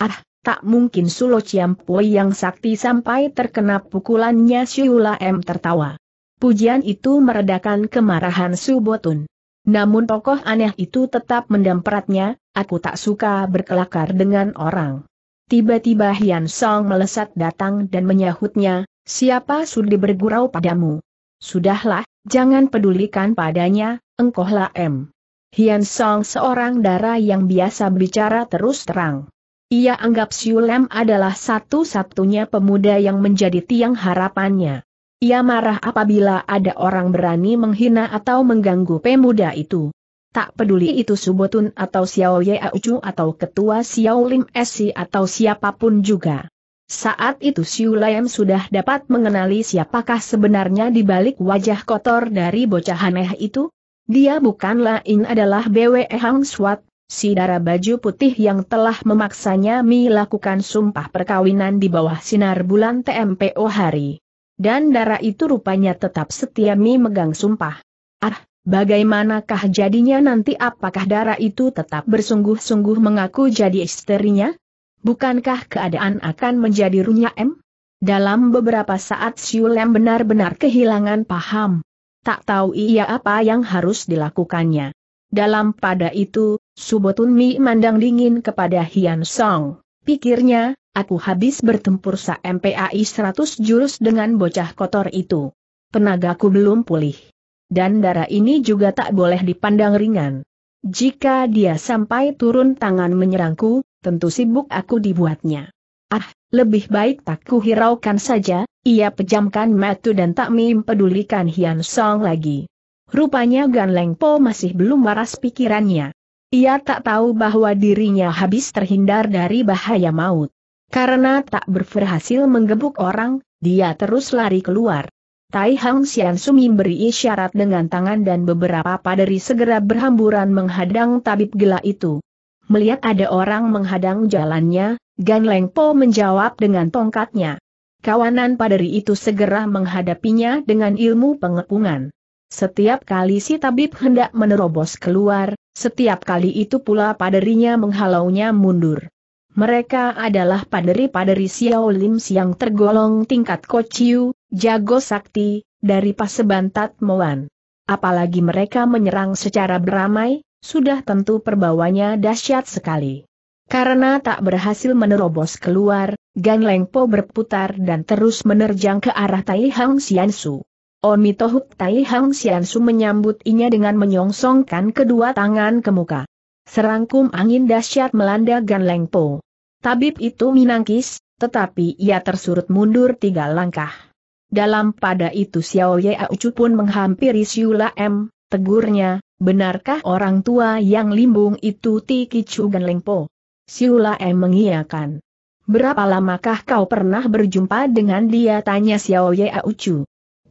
Ah, tak mungkin Sulo Ciampu yang sakti sampai terkena pukulannya Siula M tertawa. Pujian itu meredakan kemarahan Subotun. Namun tokoh aneh itu tetap mendampratnya, aku tak suka berkelakar dengan orang. Tiba-tiba Hian Song melesat datang dan menyahutnya, siapa sudi bergurau padamu? Sudahlah, jangan pedulikan padanya, engkohlah M. Hian Song seorang darah yang biasa bicara terus terang. Ia anggap Siulem adalah satu-satunya pemuda yang menjadi tiang harapannya. Ia marah apabila ada orang berani menghina atau mengganggu pemuda itu. Tak peduli itu Subotun atau Xiao Ye Aucu atau ketua Xiao Lim Si atau siapapun juga. Saat itu Xiu Lam sudah dapat mengenali siapakah sebenarnya di balik wajah kotor dari bocah aneh itu. Dia bukanlah lain adalah Bwe Hang Swat, si darah baju putih yang telah memaksanya melakukan sumpah perkawinan di bawah sinar bulan TMPO hari. Dan darah itu rupanya tetap setia Mi megang sumpah. Ah, bagaimanakah jadinya nanti apakah darah itu tetap bersungguh-sungguh mengaku jadi istrinya? Bukankah keadaan akan menjadi runya M? Dalam beberapa saat Siulem benar-benar kehilangan paham. Tak tahu ia apa yang harus dilakukannya. Dalam pada itu, Subotun Mi mandang dingin kepada Hian Song. Pikirnya, Aku habis bertempur sa MPAI 100 jurus dengan bocah kotor itu. Penagaku belum pulih. Dan darah ini juga tak boleh dipandang ringan. Jika dia sampai turun tangan menyerangku, tentu sibuk aku dibuatnya. Ah, lebih baik tak kuhiraukan saja, ia pejamkan mata dan tak mempedulikan Hian Song lagi. Rupanya Gan Leng Po masih belum waras pikirannya. Ia tak tahu bahwa dirinya habis terhindar dari bahaya maut. Karena tak berhasil menggebuk orang, dia terus lari keluar. Tai Hang Xian Sumi beri isyarat dengan tangan dan beberapa paderi segera berhamburan menghadang tabib gila itu. Melihat ada orang menghadang jalannya, Gan Leng Po menjawab dengan tongkatnya. Kawanan paderi itu segera menghadapinya dengan ilmu pengepungan. Setiap kali si tabib hendak menerobos keluar, setiap kali itu pula paderinya menghalaunya mundur. Mereka adalah paderi-paderi Xiao Lim yang tergolong tingkat Kociu, jago sakti, dari Pasebantat Moan. Apalagi mereka menyerang secara beramai, sudah tentu perbawanya dahsyat sekali. Karena tak berhasil menerobos keluar, Gan Lengpo berputar dan terus menerjang ke arah Tai Hang Xiansu. Omi Tohut Tai Hang Xiansu inya dengan menyongsongkan kedua tangan ke muka. Serangkum angin dahsyat melanda Gan Lengpo. Tabib itu minangkis, tetapi ia tersurut mundur tiga langkah. Dalam pada itu Xiao Ye Aucu pun menghampiri Siula M, tegurnya, benarkah orang tua yang limbung itu Tiki Chu Lengpo? Siula M mengiyakan. Berapa lamakah kau pernah berjumpa dengan dia? Tanya Xiao Ye Aucu.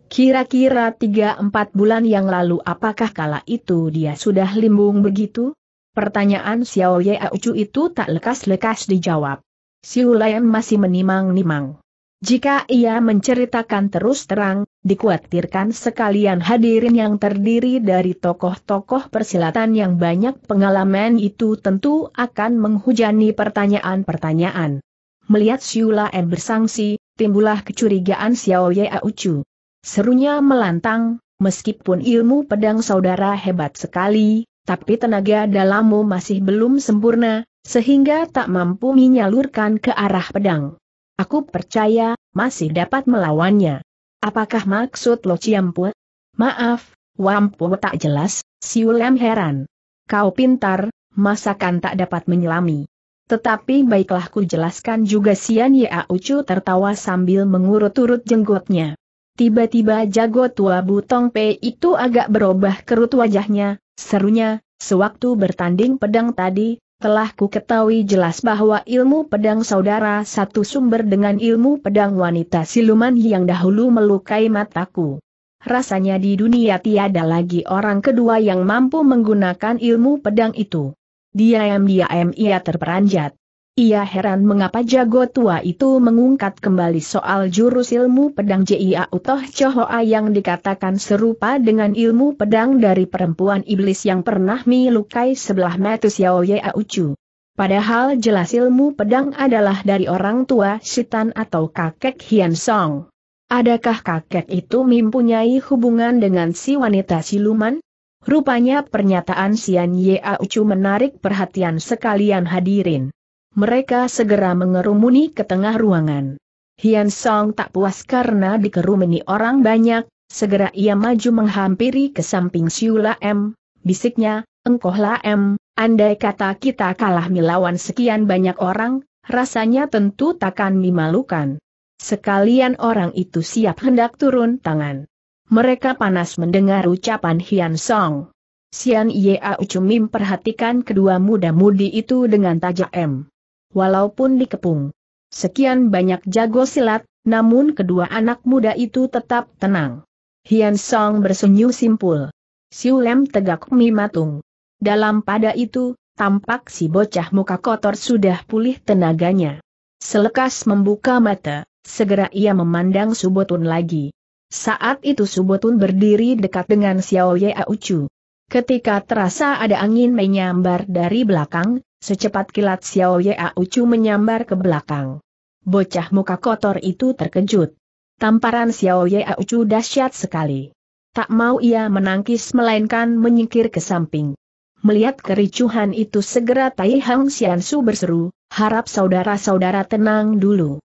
Kira-kira tiga empat bulan yang lalu apakah kala itu dia sudah limbung begitu? Pertanyaan Xiao Ye Aucu itu tak lekas-lekas dijawab. Xiu Lian masih menimang-nimang. Jika ia menceritakan terus terang, dikhawatirkan sekalian hadirin yang terdiri dari tokoh-tokoh persilatan yang banyak pengalaman itu tentu akan menghujani pertanyaan-pertanyaan. Melihat Xiu Lian bersangsi, timbullah kecurigaan Xiao Ye Aucu. Serunya melantang, meskipun ilmu pedang saudara hebat sekali, tapi tenaga dalammu masih belum sempurna, sehingga tak mampu menyalurkan ke arah pedang. Aku percaya, masih dapat melawannya. Apakah maksud Lo Ciampu? Maaf, Wampu tak jelas, Siulam heran. Kau pintar, masakan tak dapat menyelami. Tetapi baiklah ku jelaskan juga Sian Ya Ucu tertawa sambil mengurut-urut jenggotnya. Tiba-tiba jago tua Butong P itu agak berubah kerut wajahnya, Serunya, sewaktu bertanding pedang tadi, telah ku ketahui jelas bahwa ilmu pedang saudara satu sumber dengan ilmu pedang wanita siluman yang dahulu melukai mataku. Rasanya di dunia tiada lagi orang kedua yang mampu menggunakan ilmu pedang itu. Diam-diam ia terperanjat. Ia heran mengapa jago tua itu mengungkat kembali soal jurus ilmu pedang Jia Utoh Chohoa yang dikatakan serupa dengan ilmu pedang dari perempuan iblis yang pernah melukai sebelah mata Xiao Yea Ucu. Padahal jelas ilmu pedang adalah dari orang tua Sitan atau kakek Hian Song. Adakah kakek itu mempunyai hubungan dengan si wanita siluman? Rupanya pernyataan Sian Yea Ucu menarik perhatian sekalian hadirin. Mereka segera mengerumuni ke tengah ruangan. Hian Song tak puas karena dikerumuni orang banyak, segera ia maju menghampiri ke samping Siula M, bisiknya, engkohlah M, andai kata kita kalah melawan sekian banyak orang, rasanya tentu takkan dimalukan. Sekalian orang itu siap hendak turun tangan. Mereka panas mendengar ucapan Hian Song. Sian Yau Aucumim perhatikan kedua muda-mudi itu dengan tajam walaupun dikepung. Sekian banyak jago silat, namun kedua anak muda itu tetap tenang. Hian Song bersenyum simpul. Siu Lem tegak mimatung. Dalam pada itu, tampak si bocah muka kotor sudah pulih tenaganya. Selekas membuka mata, segera ia memandang Subotun lagi. Saat itu Subotun berdiri dekat dengan Xiao Ye Aucu. Ketika terasa ada angin menyambar dari belakang, Secepat kilat Xiao Ye Ucu menyambar ke belakang. Bocah muka kotor itu terkejut. Tamparan Xiao Ye Ucu dahsyat sekali. Tak mau ia menangkis melainkan menyingkir ke samping. Melihat kericuhan itu segera Tai Hang Su berseru, harap saudara-saudara tenang dulu.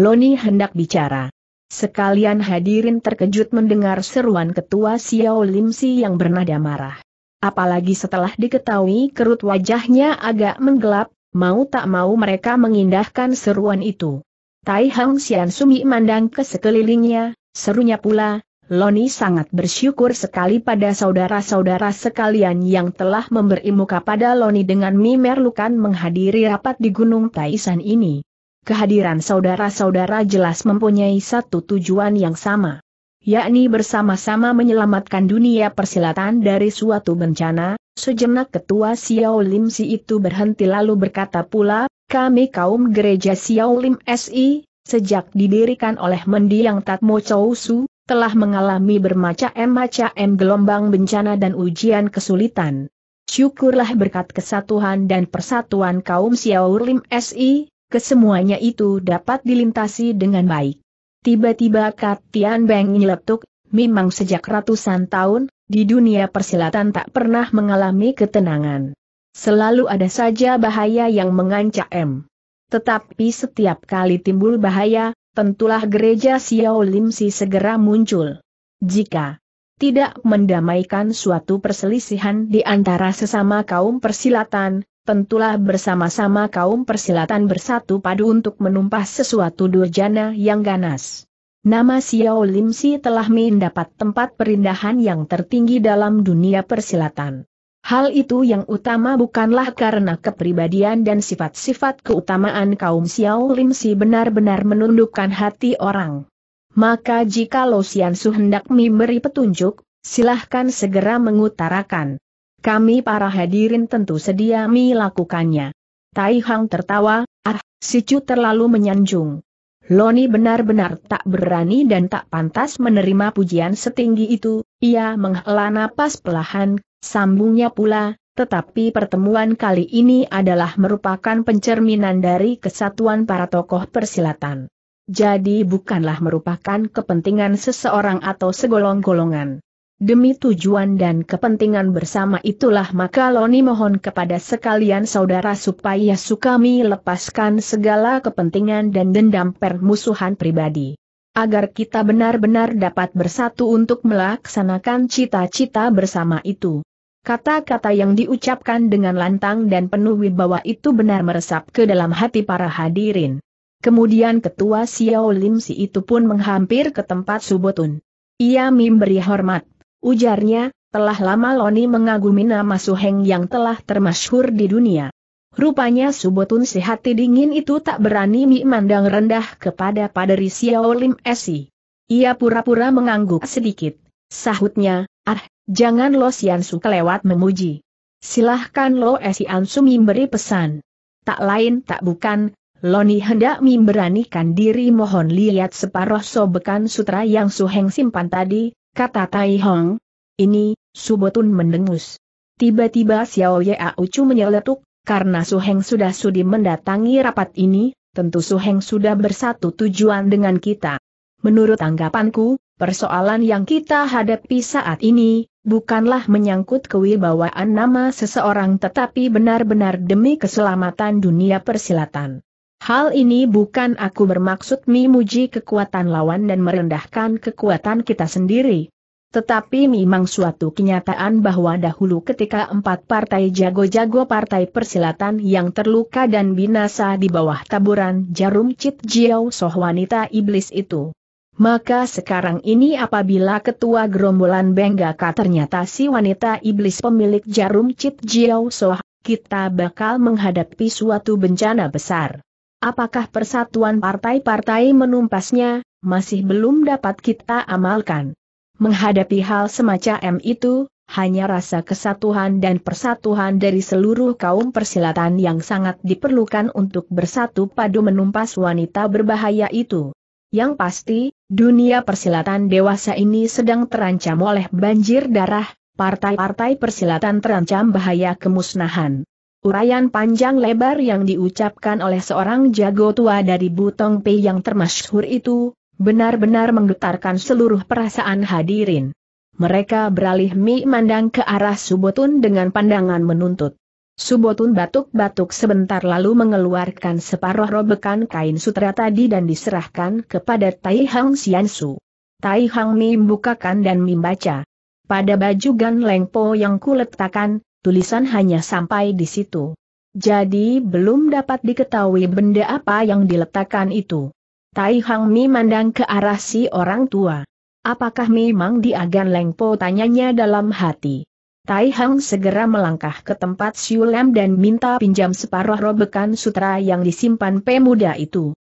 Loni hendak bicara. Sekalian hadirin terkejut mendengar seruan ketua Xiao Lim Si yang bernada marah. Apalagi setelah diketahui kerut wajahnya agak menggelap, mau tak mau mereka mengindahkan seruan itu. Tai Hang Xian Sumi mandang ke sekelilingnya, serunya pula, Loni sangat bersyukur sekali pada saudara-saudara sekalian yang telah memberi muka pada Loni dengan mimerlukan menghadiri rapat di Gunung Taisan ini. Kehadiran saudara-saudara jelas mempunyai satu tujuan yang sama yakni bersama-sama menyelamatkan dunia persilatan dari suatu bencana, sejenak ketua Xiao Lim Si itu berhenti lalu berkata pula, kami kaum gereja Xiao Lim SI, sejak didirikan oleh mendiang Tatmo Chou Su, telah mengalami bermacam-macam gelombang bencana dan ujian kesulitan. Syukurlah berkat kesatuan dan persatuan kaum Xiao Lim SI, kesemuanya itu dapat dilintasi dengan baik. Tiba-tiba Katian Beng nyeletuk, memang sejak ratusan tahun, di dunia persilatan tak pernah mengalami ketenangan. Selalu ada saja bahaya yang mengancam. Tetapi setiap kali timbul bahaya, tentulah gereja Xiao si segera muncul. Jika tidak mendamaikan suatu perselisihan di antara sesama kaum persilatan, tentulah bersama-sama kaum persilatan bersatu padu untuk menumpah sesuatu durjana yang ganas. Nama Xiao Lim Si telah mendapat tempat perindahan yang tertinggi dalam dunia persilatan. Hal itu yang utama bukanlah karena kepribadian dan sifat-sifat keutamaan kaum Xiao Lim Si benar-benar menundukkan hati orang. Maka jika Lo Xian Su hendak memberi petunjuk, silahkan segera mengutarakan. Kami para hadirin tentu sedia melakukannya. Taihang Tai Hang tertawa, ah, si Chu terlalu menyanjung. Loni benar-benar tak berani dan tak pantas menerima pujian setinggi itu, ia menghela napas pelahan, sambungnya pula, tetapi pertemuan kali ini adalah merupakan pencerminan dari kesatuan para tokoh persilatan. Jadi bukanlah merupakan kepentingan seseorang atau segolong-golongan. Demi tujuan dan kepentingan bersama itulah maka Loni mohon kepada sekalian saudara supaya Sukami lepaskan segala kepentingan dan dendam permusuhan pribadi. Agar kita benar-benar dapat bersatu untuk melaksanakan cita-cita bersama itu. Kata-kata yang diucapkan dengan lantang dan penuh wibawa itu benar meresap ke dalam hati para hadirin. Kemudian ketua Xiao Lim Si itu pun menghampir ke tempat Subotun. Ia memberi hormat Ujarnya, telah lama Loni mengagumi nama Suheng yang telah termasyhur di dunia. Rupanya Subotun si hati dingin itu tak berani memandang rendah kepada Paderi Xiao Lim Esi. Ia pura-pura mengangguk sedikit. Sahutnya, ah, jangan Lo Siansu kelewat memuji. Silahkan Lo Esi Ansu memberi pesan. Tak lain tak bukan, Loni hendak memberanikan diri mohon lihat separoh sobekan sutra yang Suheng simpan tadi, kata Tai Hong. Ini, Subotun mendengus. Tiba-tiba Xiao ucu menyeletuk, karena Su Heng sudah sudi mendatangi rapat ini, tentu Su Heng sudah bersatu tujuan dengan kita. Menurut anggapanku, persoalan yang kita hadapi saat ini, bukanlah menyangkut kewibawaan nama seseorang tetapi benar-benar demi keselamatan dunia persilatan. Hal ini bukan aku bermaksud memuji kekuatan lawan dan merendahkan kekuatan kita sendiri. Tetapi memang suatu kenyataan bahwa dahulu ketika empat partai jago-jago partai persilatan yang terluka dan binasa di bawah taburan jarum Cit Jiao Soh wanita iblis itu. Maka sekarang ini apabila ketua gerombolan Benggaka ternyata si wanita iblis pemilik jarum Cit Jiao Soh, kita bakal menghadapi suatu bencana besar. Apakah persatuan partai-partai menumpasnya, masih belum dapat kita amalkan. Menghadapi hal semacam itu, hanya rasa kesatuan dan persatuan dari seluruh kaum persilatan yang sangat diperlukan untuk bersatu padu menumpas wanita berbahaya itu. Yang pasti, dunia persilatan dewasa ini sedang terancam oleh banjir darah, partai-partai persilatan terancam bahaya kemusnahan. Urayan panjang lebar yang diucapkan oleh seorang jago tua dari Butong Pei yang termasyhur itu, benar-benar menggetarkan seluruh perasaan hadirin. Mereka beralih mi memandang ke arah Subotun dengan pandangan menuntut. Subotun batuk-batuk sebentar lalu mengeluarkan separuh robekan kain sutra tadi dan diserahkan kepada Tai Hang Xiansu. Tai Hang Mi bukakan dan membaca. Pada baju Gan Lengpo yang kuletakkan, tulisan hanya sampai di situ. Jadi belum dapat diketahui benda apa yang diletakkan itu. Tai Hang Mi mandang ke arah si orang tua. Apakah memang di diagan Lengpo tanyanya dalam hati. Tai Hang segera melangkah ke tempat Siulem dan minta pinjam separuh robekan sutra yang disimpan pemuda itu.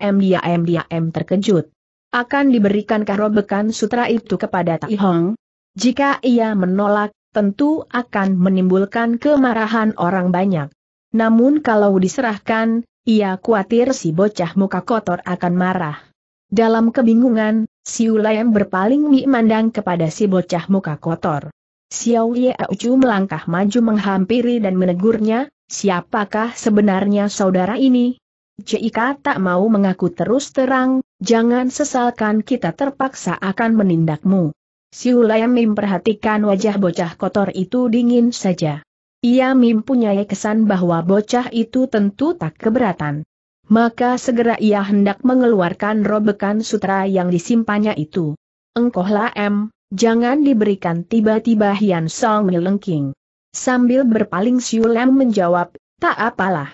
M dia M dia, M terkejut. Akan diberikan robekan sutra itu kepada Tai Hang? Jika ia menolak, tentu akan menimbulkan kemarahan orang banyak. Namun kalau diserahkan, ia khawatir si bocah muka kotor akan marah. Dalam kebingungan, si Ulayam berpaling memandang kepada si bocah muka kotor. Xiao Ye Aucu melangkah maju menghampiri dan menegurnya, siapakah sebenarnya saudara ini? Jika tak mau mengaku terus terang, jangan sesalkan kita terpaksa akan menindakmu. Siulayam memperhatikan wajah bocah kotor itu dingin saja. Ia mempunyai kesan bahwa bocah itu tentu tak keberatan. Maka segera ia hendak mengeluarkan robekan sutra yang disimpannya itu. Engkohlah M, jangan diberikan tiba-tiba Hian Song melengking. Sambil berpaling Siulam menjawab, tak apalah.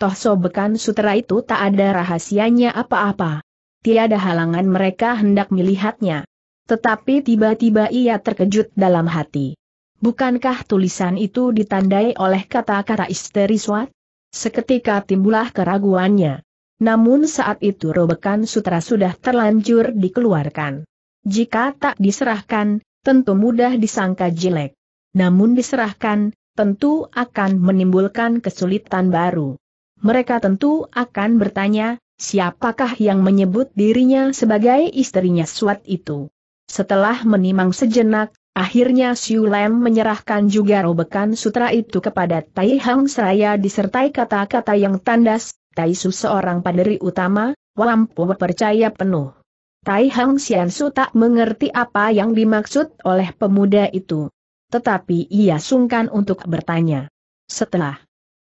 Toh sobekan sutra itu tak ada rahasianya apa-apa. Tiada halangan mereka hendak melihatnya. Tetapi tiba-tiba ia terkejut dalam hati. Bukankah tulisan itu ditandai oleh kata-kata Swat? Seketika timbullah keraguannya. Namun saat itu robekan sutra sudah terlanjur dikeluarkan. Jika tak diserahkan, tentu mudah disangka jelek. Namun diserahkan, tentu akan menimbulkan kesulitan baru. Mereka tentu akan bertanya, siapakah yang menyebut dirinya sebagai istrinya Swat itu. Setelah menimang sejenak, akhirnya Siu Lem menyerahkan juga robekan sutra itu kepada Tai Hang Seraya disertai kata-kata yang tandas, Tai Su seorang paderi utama, Wampu percaya penuh. Tai Hang Sian Su tak mengerti apa yang dimaksud oleh pemuda itu. Tetapi ia sungkan untuk bertanya. Setelah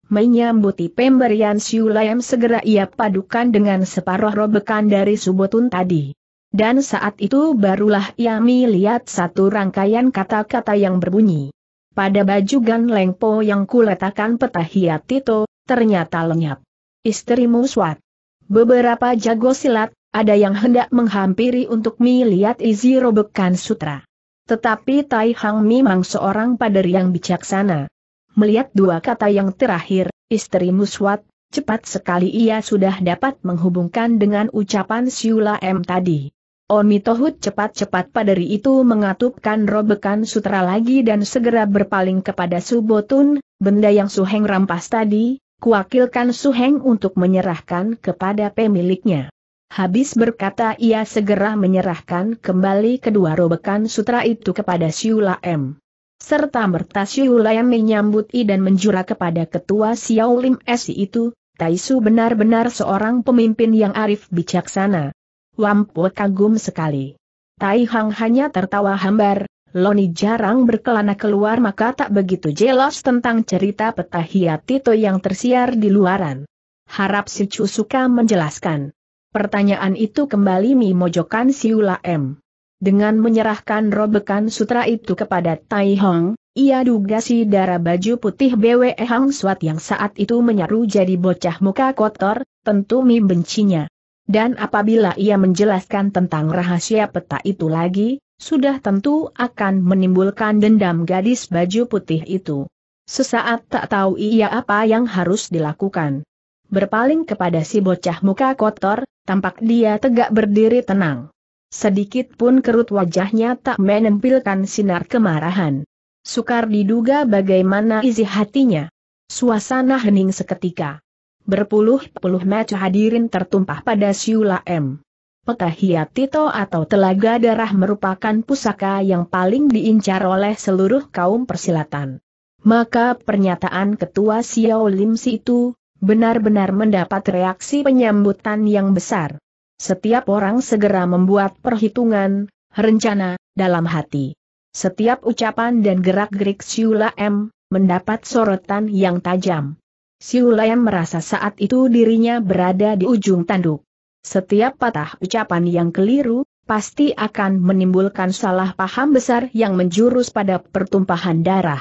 menyambuti pemberian Siu Lam segera ia padukan dengan separuh robekan dari subotun tadi. Dan saat itu barulah ia melihat satu rangkaian kata-kata yang berbunyi. Pada baju Gan Lengpo yang kuletakkan peta hiat ya, Tito, ternyata lenyap. Istrimu Swat. Beberapa jago silat, ada yang hendak menghampiri untuk melihat izi robekan sutra. Tetapi Tai Hang memang seorang pader yang bijaksana. Melihat dua kata yang terakhir, istrimu Swat, cepat sekali ia sudah dapat menghubungkan dengan ucapan Siula M tadi. Omi Tohut cepat-cepat padari itu mengatupkan robekan sutra lagi dan segera berpaling kepada Subotun, benda yang Suheng rampas tadi, kuakilkan Suheng untuk menyerahkan kepada pemiliknya. Habis berkata ia segera menyerahkan kembali kedua robekan sutra itu kepada Siula M serta merta yang menyambut I dan menjura kepada ketua Xiaolim SI itu, Taisu benar-benar seorang pemimpin yang arif bijaksana. Wampu kagum sekali. Tai Hang hanya tertawa hambar, Loni jarang berkelana keluar maka tak begitu jelas tentang cerita peta Tito yang tersiar di luaran. Harap si suka menjelaskan. Pertanyaan itu kembali memojokkan si Siula M. Dengan menyerahkan robekan sutra itu kepada Tai Hong, ia duga si darah baju putih BWE Hang Suat yang saat itu menyaru jadi bocah muka kotor, tentu mim bencinya. Dan apabila ia menjelaskan tentang rahasia peta itu lagi, sudah tentu akan menimbulkan dendam gadis baju putih itu. Sesaat tak tahu ia apa yang harus dilakukan. Berpaling kepada si bocah muka kotor, tampak dia tegak berdiri tenang. Sedikit pun kerut wajahnya tak menempilkan sinar kemarahan. Sukar diduga bagaimana isi hatinya. Suasana hening seketika. Berpuluh-puluh mata hadirin tertumpah pada Siula M. Petahia Tito atau Telaga Darah merupakan pusaka yang paling diincar oleh seluruh kaum persilatan. Maka pernyataan Ketua Xiao Lim itu benar-benar mendapat reaksi penyambutan yang besar. Setiap orang segera membuat perhitungan, rencana, dalam hati. Setiap ucapan dan gerak-gerik Siula M mendapat sorotan yang tajam. Siulayam merasa saat itu dirinya berada di ujung tanduk. Setiap patah ucapan yang keliru, pasti akan menimbulkan salah paham besar yang menjurus pada pertumpahan darah.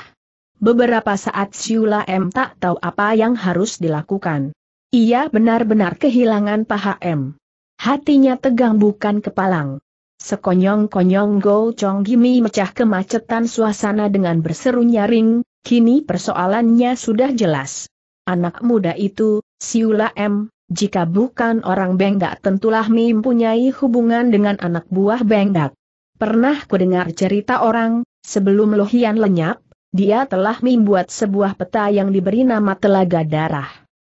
Beberapa saat Siula M tak tahu apa yang harus dilakukan. Ia benar-benar kehilangan paham. Hatinya tegang bukan kepalang. Sekonyong-konyong Go Chong Gimi mecah kemacetan suasana dengan berseru nyaring, kini persoalannya sudah jelas. Anak muda itu, Siula M, jika bukan orang benggak, tentulah mempunyai hubungan dengan anak buah Bengdak. Pernah dengar cerita orang, sebelum Lohian lenyap, dia telah membuat sebuah peta yang diberi nama Telaga Darah.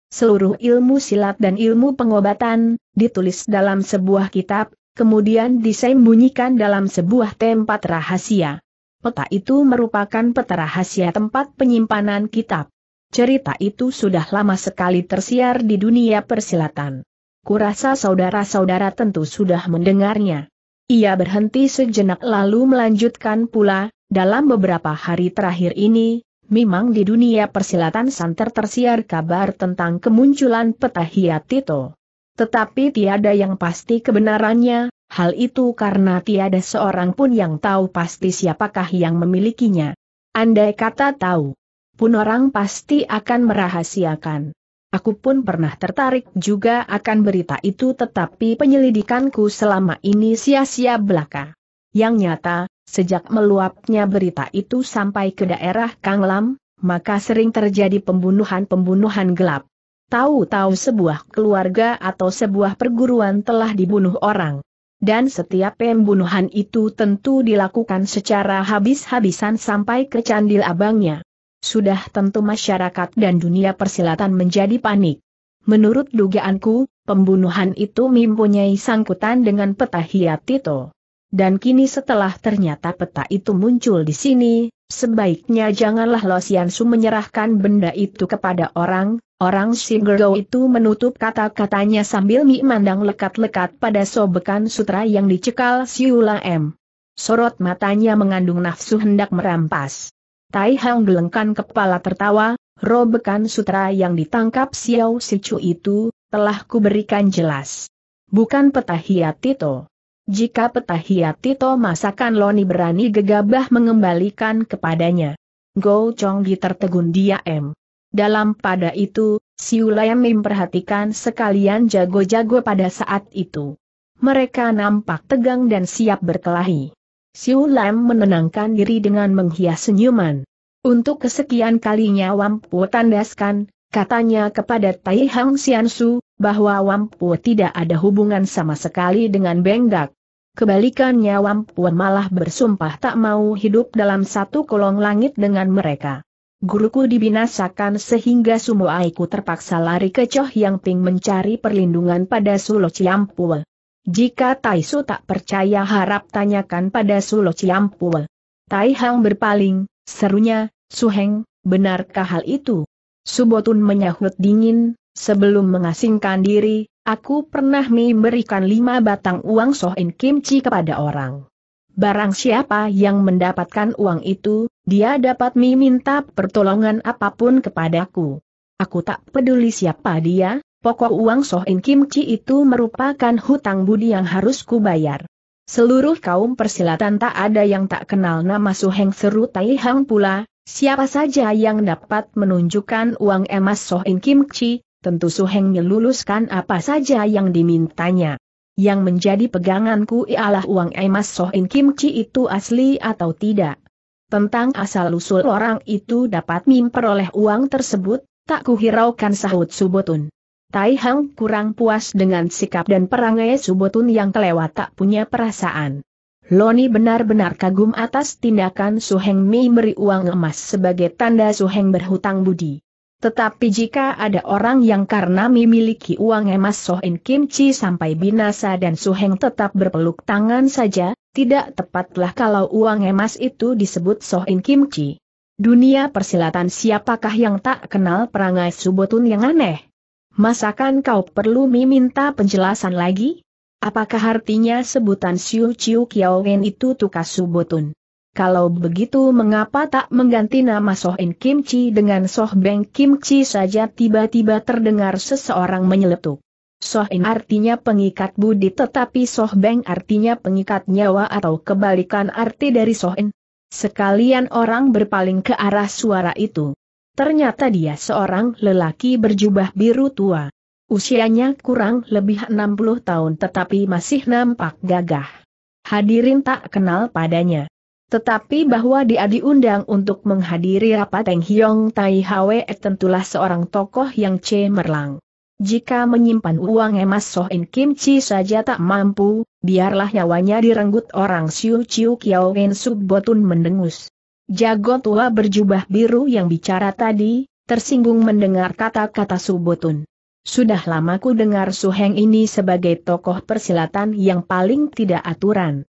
Seluruh ilmu silat dan ilmu pengobatan, ditulis dalam sebuah kitab, kemudian disembunyikan dalam sebuah tempat rahasia. Peta itu merupakan peta rahasia tempat penyimpanan kitab. Cerita itu sudah lama sekali tersiar di dunia persilatan. Kurasa saudara-saudara tentu sudah mendengarnya. Ia berhenti sejenak lalu melanjutkan pula, dalam beberapa hari terakhir ini, memang di dunia persilatan santer tersiar kabar tentang kemunculan peta Tito. Tetapi tiada yang pasti kebenarannya, hal itu karena tiada seorang pun yang tahu pasti siapakah yang memilikinya. Andai kata tahu, pun orang pasti akan merahasiakan. Aku pun pernah tertarik juga akan berita itu tetapi penyelidikanku selama ini sia-sia belaka. Yang nyata, sejak meluapnya berita itu sampai ke daerah Kanglam, maka sering terjadi pembunuhan-pembunuhan gelap. Tahu-tahu sebuah keluarga atau sebuah perguruan telah dibunuh orang. Dan setiap pembunuhan itu tentu dilakukan secara habis-habisan sampai ke candil abangnya sudah tentu masyarakat dan dunia persilatan menjadi panik. Menurut dugaanku, pembunuhan itu mempunyai sangkutan dengan peta hiat Tito. Dan kini setelah ternyata peta itu muncul di sini, sebaiknya janganlah Lo Siansu menyerahkan benda itu kepada orang, orang Shigero itu menutup kata-katanya sambil memandang lekat-lekat pada sobekan sutra yang dicekal Siula M. Sorot matanya mengandung nafsu hendak merampas. Tai Hang gelengkan kepala tertawa, robekan sutra yang ditangkap Xiao Sicu itu, telah kuberikan jelas. Bukan hiat Tito. Jika hiat Tito masakan Loni berani gegabah mengembalikan kepadanya. Go Chonggi tertegun dia m. Dalam pada itu, Siu Layam memperhatikan sekalian jago-jago pada saat itu. Mereka nampak tegang dan siap berkelahi. Siu Lam menenangkan diri dengan menghias senyuman. Untuk kesekian kalinya Wampu tandaskan, katanya kepada Tai Hang Xiansu, bahwa Wampu tidak ada hubungan sama sekali dengan Benggak. Kebalikannya Wampu malah bersumpah tak mau hidup dalam satu kolong langit dengan mereka. Guruku dibinasakan sehingga semua aku terpaksa lari ke Choh Yang Ping mencari perlindungan pada Sulo Ciampul. Jika Tai Su tak percaya harap tanyakan pada Sulo Ciampua. Tai Hang berpaling, serunya, Suheng, benarkah hal itu? Subotun menyahut dingin, sebelum mengasingkan diri, aku pernah memberikan lima batang uang Sohin Kimchi kepada orang. Barang siapa yang mendapatkan uang itu, dia dapat meminta pertolongan apapun kepadaku. Aku tak peduli siapa dia, pokok uang Soh Sohin Kimchi itu merupakan hutang budi yang harus kubayar. Seluruh kaum persilatan tak ada yang tak kenal nama Suheng Seru Tai Hang pula, siapa saja yang dapat menunjukkan uang emas Soh Sohin Kimchi, tentu Suheng meluluskan apa saja yang dimintanya. Yang menjadi peganganku ialah uang emas Soh Sohin Kimchi itu asli atau tidak. Tentang asal-usul orang itu dapat memperoleh uang tersebut, tak kuhiraukan sahut Subotun. Tai Hang kurang puas dengan sikap dan perangai Subotun yang kelewat tak punya perasaan. Loni benar-benar kagum atas tindakan Heng Mi beri uang emas sebagai tanda Su Heng berhutang budi. Tetapi jika ada orang yang karena memiliki uang emas Sohin Kim Chi sampai binasa dan Su Heng tetap berpeluk tangan saja, tidak tepatlah kalau uang emas itu disebut Sohin Kim Chi. Dunia persilatan siapakah yang tak kenal perangai Subotun yang aneh? Masakan kau perlu meminta penjelasan lagi? Apakah artinya sebutan Siu Chiu Wen itu tukas subotun? Kalau begitu mengapa tak mengganti nama Soh Kim Chi dengan Soh Beng Kim Chi saja tiba-tiba terdengar seseorang menyeletuk. In artinya pengikat budi tetapi Soh Beng artinya pengikat nyawa atau kebalikan arti dari Soh In. Sekalian orang berpaling ke arah suara itu. Ternyata dia seorang lelaki berjubah biru tua. Usianya kurang lebih 60 tahun tetapi masih nampak gagah. Hadirin tak kenal padanya. Tetapi bahwa dia diundang untuk menghadiri rapat Teng Hiong Tai Hwe tentulah seorang tokoh yang cemerlang. Jika menyimpan uang emas Soh In Kim Chi saja tak mampu, biarlah nyawanya direnggut orang Siu Chiu Kiao Wen Subbotun mendengus. Jago tua berjubah biru yang bicara tadi, tersinggung mendengar kata-kata Subotun. Sudah lama ku dengar Suheng ini sebagai tokoh persilatan yang paling tidak aturan.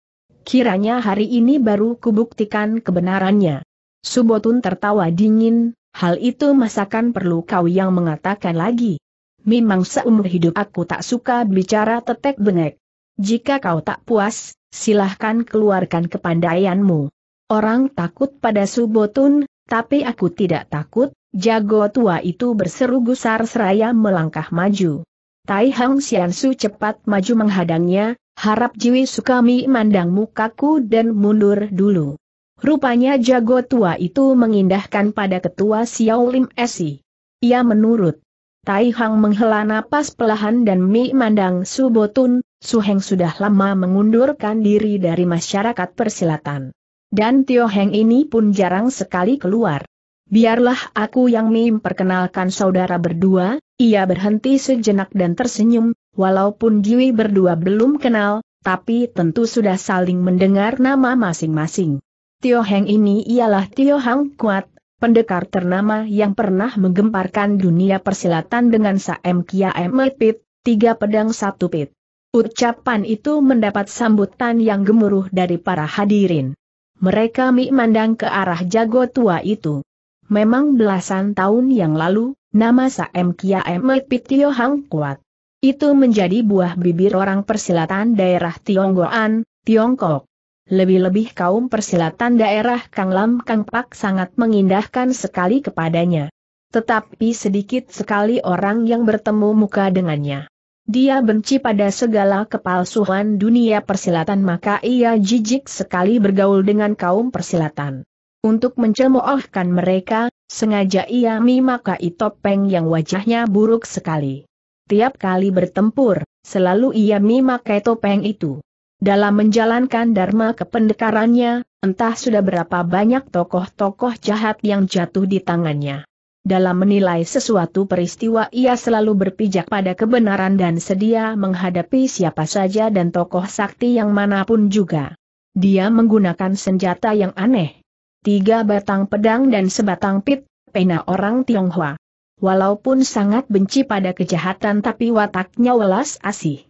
Kiranya hari ini baru kubuktikan kebenarannya. Subotun tertawa dingin, hal itu masakan perlu kau yang mengatakan lagi. Memang seumur hidup aku tak suka bicara tetek bengek. Jika kau tak puas, silahkan keluarkan kepandaianmu. Orang takut pada Subotun, tapi aku tidak takut, jago tua itu berseru gusar seraya melangkah maju. Tai Hang Xiansu cepat maju menghadangnya, harap Jiwi Sukami mandang mukaku dan mundur dulu. Rupanya jago tua itu mengindahkan pada ketua Xiao Lim Esi. Ia menurut. Tai Hang menghela napas pelahan dan Mi mandang Subotun, Suheng sudah lama mengundurkan diri dari masyarakat persilatan. Dan Tio Heng ini pun jarang sekali keluar. Biarlah aku yang memperkenalkan saudara berdua, ia berhenti sejenak dan tersenyum, walaupun Jui berdua belum kenal, tapi tentu sudah saling mendengar nama masing-masing. Tio Heng ini ialah Tio Hang Kuat, pendekar ternama yang pernah menggemparkan dunia persilatan dengan Saem Kia Pit, tiga pedang satu pit. Ucapan itu mendapat sambutan yang gemuruh dari para hadirin. Mereka memandang ke arah jago tua itu. Memang belasan tahun yang lalu, nama Saem Kia Emet Pitio Hang Kuat. Itu menjadi buah bibir orang persilatan daerah Tionggoan, Tiongkok. Lebih-lebih kaum persilatan daerah Kang Lam Kang Pak sangat mengindahkan sekali kepadanya. Tetapi sedikit sekali orang yang bertemu muka dengannya. Dia benci pada segala kepalsuan dunia persilatan maka ia jijik sekali bergaul dengan kaum persilatan. Untuk mencemoohkan mereka, sengaja ia memakai topeng yang wajahnya buruk sekali. Tiap kali bertempur, selalu ia memakai topeng itu. Dalam menjalankan dharma kependekarannya, entah sudah berapa banyak tokoh-tokoh jahat yang jatuh di tangannya. Dalam menilai sesuatu peristiwa ia selalu berpijak pada kebenaran dan sedia menghadapi siapa saja dan tokoh sakti yang manapun juga. Dia menggunakan senjata yang aneh. Tiga batang pedang dan sebatang pit, pena orang Tionghoa. Walaupun sangat benci pada kejahatan tapi wataknya welas asih.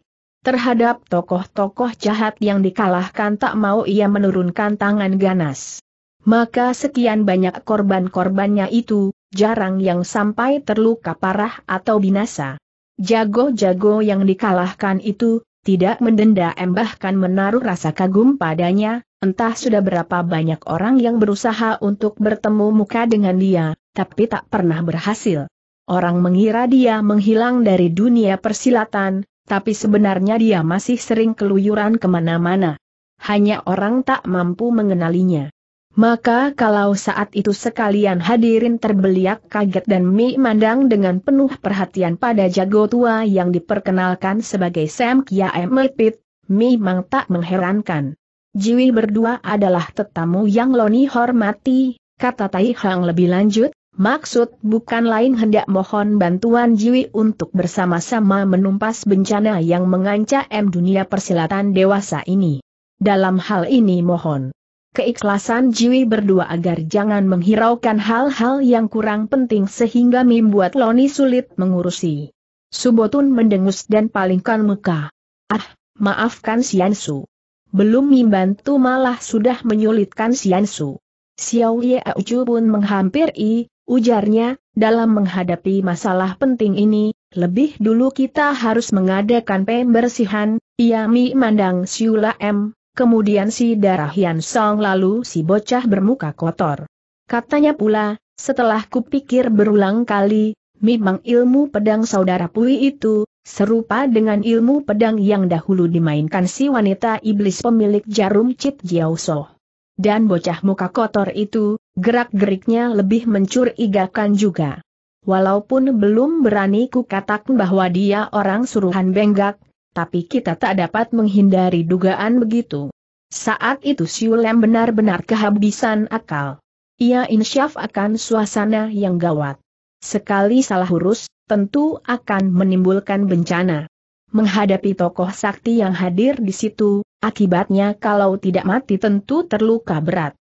Terhadap tokoh-tokoh jahat yang dikalahkan tak mau ia menurunkan tangan ganas. Maka sekian banyak korban-korbannya itu, jarang yang sampai terluka parah atau binasa. Jago-jago yang dikalahkan itu, tidak mendenda embahkan menaruh rasa kagum padanya, entah sudah berapa banyak orang yang berusaha untuk bertemu muka dengan dia, tapi tak pernah berhasil. Orang mengira dia menghilang dari dunia persilatan, tapi sebenarnya dia masih sering keluyuran kemana-mana. Hanya orang tak mampu mengenalinya. Maka kalau saat itu sekalian hadirin terbeliak kaget dan memandang dengan penuh perhatian pada jago tua yang diperkenalkan sebagai Sam Kia Emepit, memang tak mengherankan. Jiwi berdua adalah tetamu yang Loni hormati, kata Tai Hang lebih lanjut, maksud bukan lain hendak mohon bantuan Jiwi untuk bersama-sama menumpas bencana yang mengancam dunia persilatan dewasa ini. Dalam hal ini mohon keikhlasan Jiwi berdua agar jangan menghiraukan hal-hal yang kurang penting sehingga membuat Loni sulit mengurusi. Subotun mendengus dan palingkan muka. Ah, maafkan Siansu. Belum membantu malah sudah menyulitkan Siansu. Xiao Ye Aucu pun menghampiri, ujarnya, dalam menghadapi masalah penting ini, lebih dulu kita harus mengadakan pembersihan, ia Mi Siula M, Kemudian si darah Hian Song lalu si bocah bermuka kotor. Katanya pula, setelah kupikir berulang kali, memang ilmu pedang saudara Pui itu, serupa dengan ilmu pedang yang dahulu dimainkan si wanita iblis pemilik jarum Cip Jiao So. Dan bocah muka kotor itu, gerak-geriknya lebih mencurigakan juga. Walaupun belum berani kukatakan bahwa dia orang suruhan Benggak, tapi kita tak dapat menghindari dugaan begitu. Saat itu Siulem benar-benar kehabisan akal. Ia insyaf akan suasana yang gawat. Sekali salah urus, tentu akan menimbulkan bencana. Menghadapi tokoh sakti yang hadir di situ, akibatnya kalau tidak mati tentu terluka berat.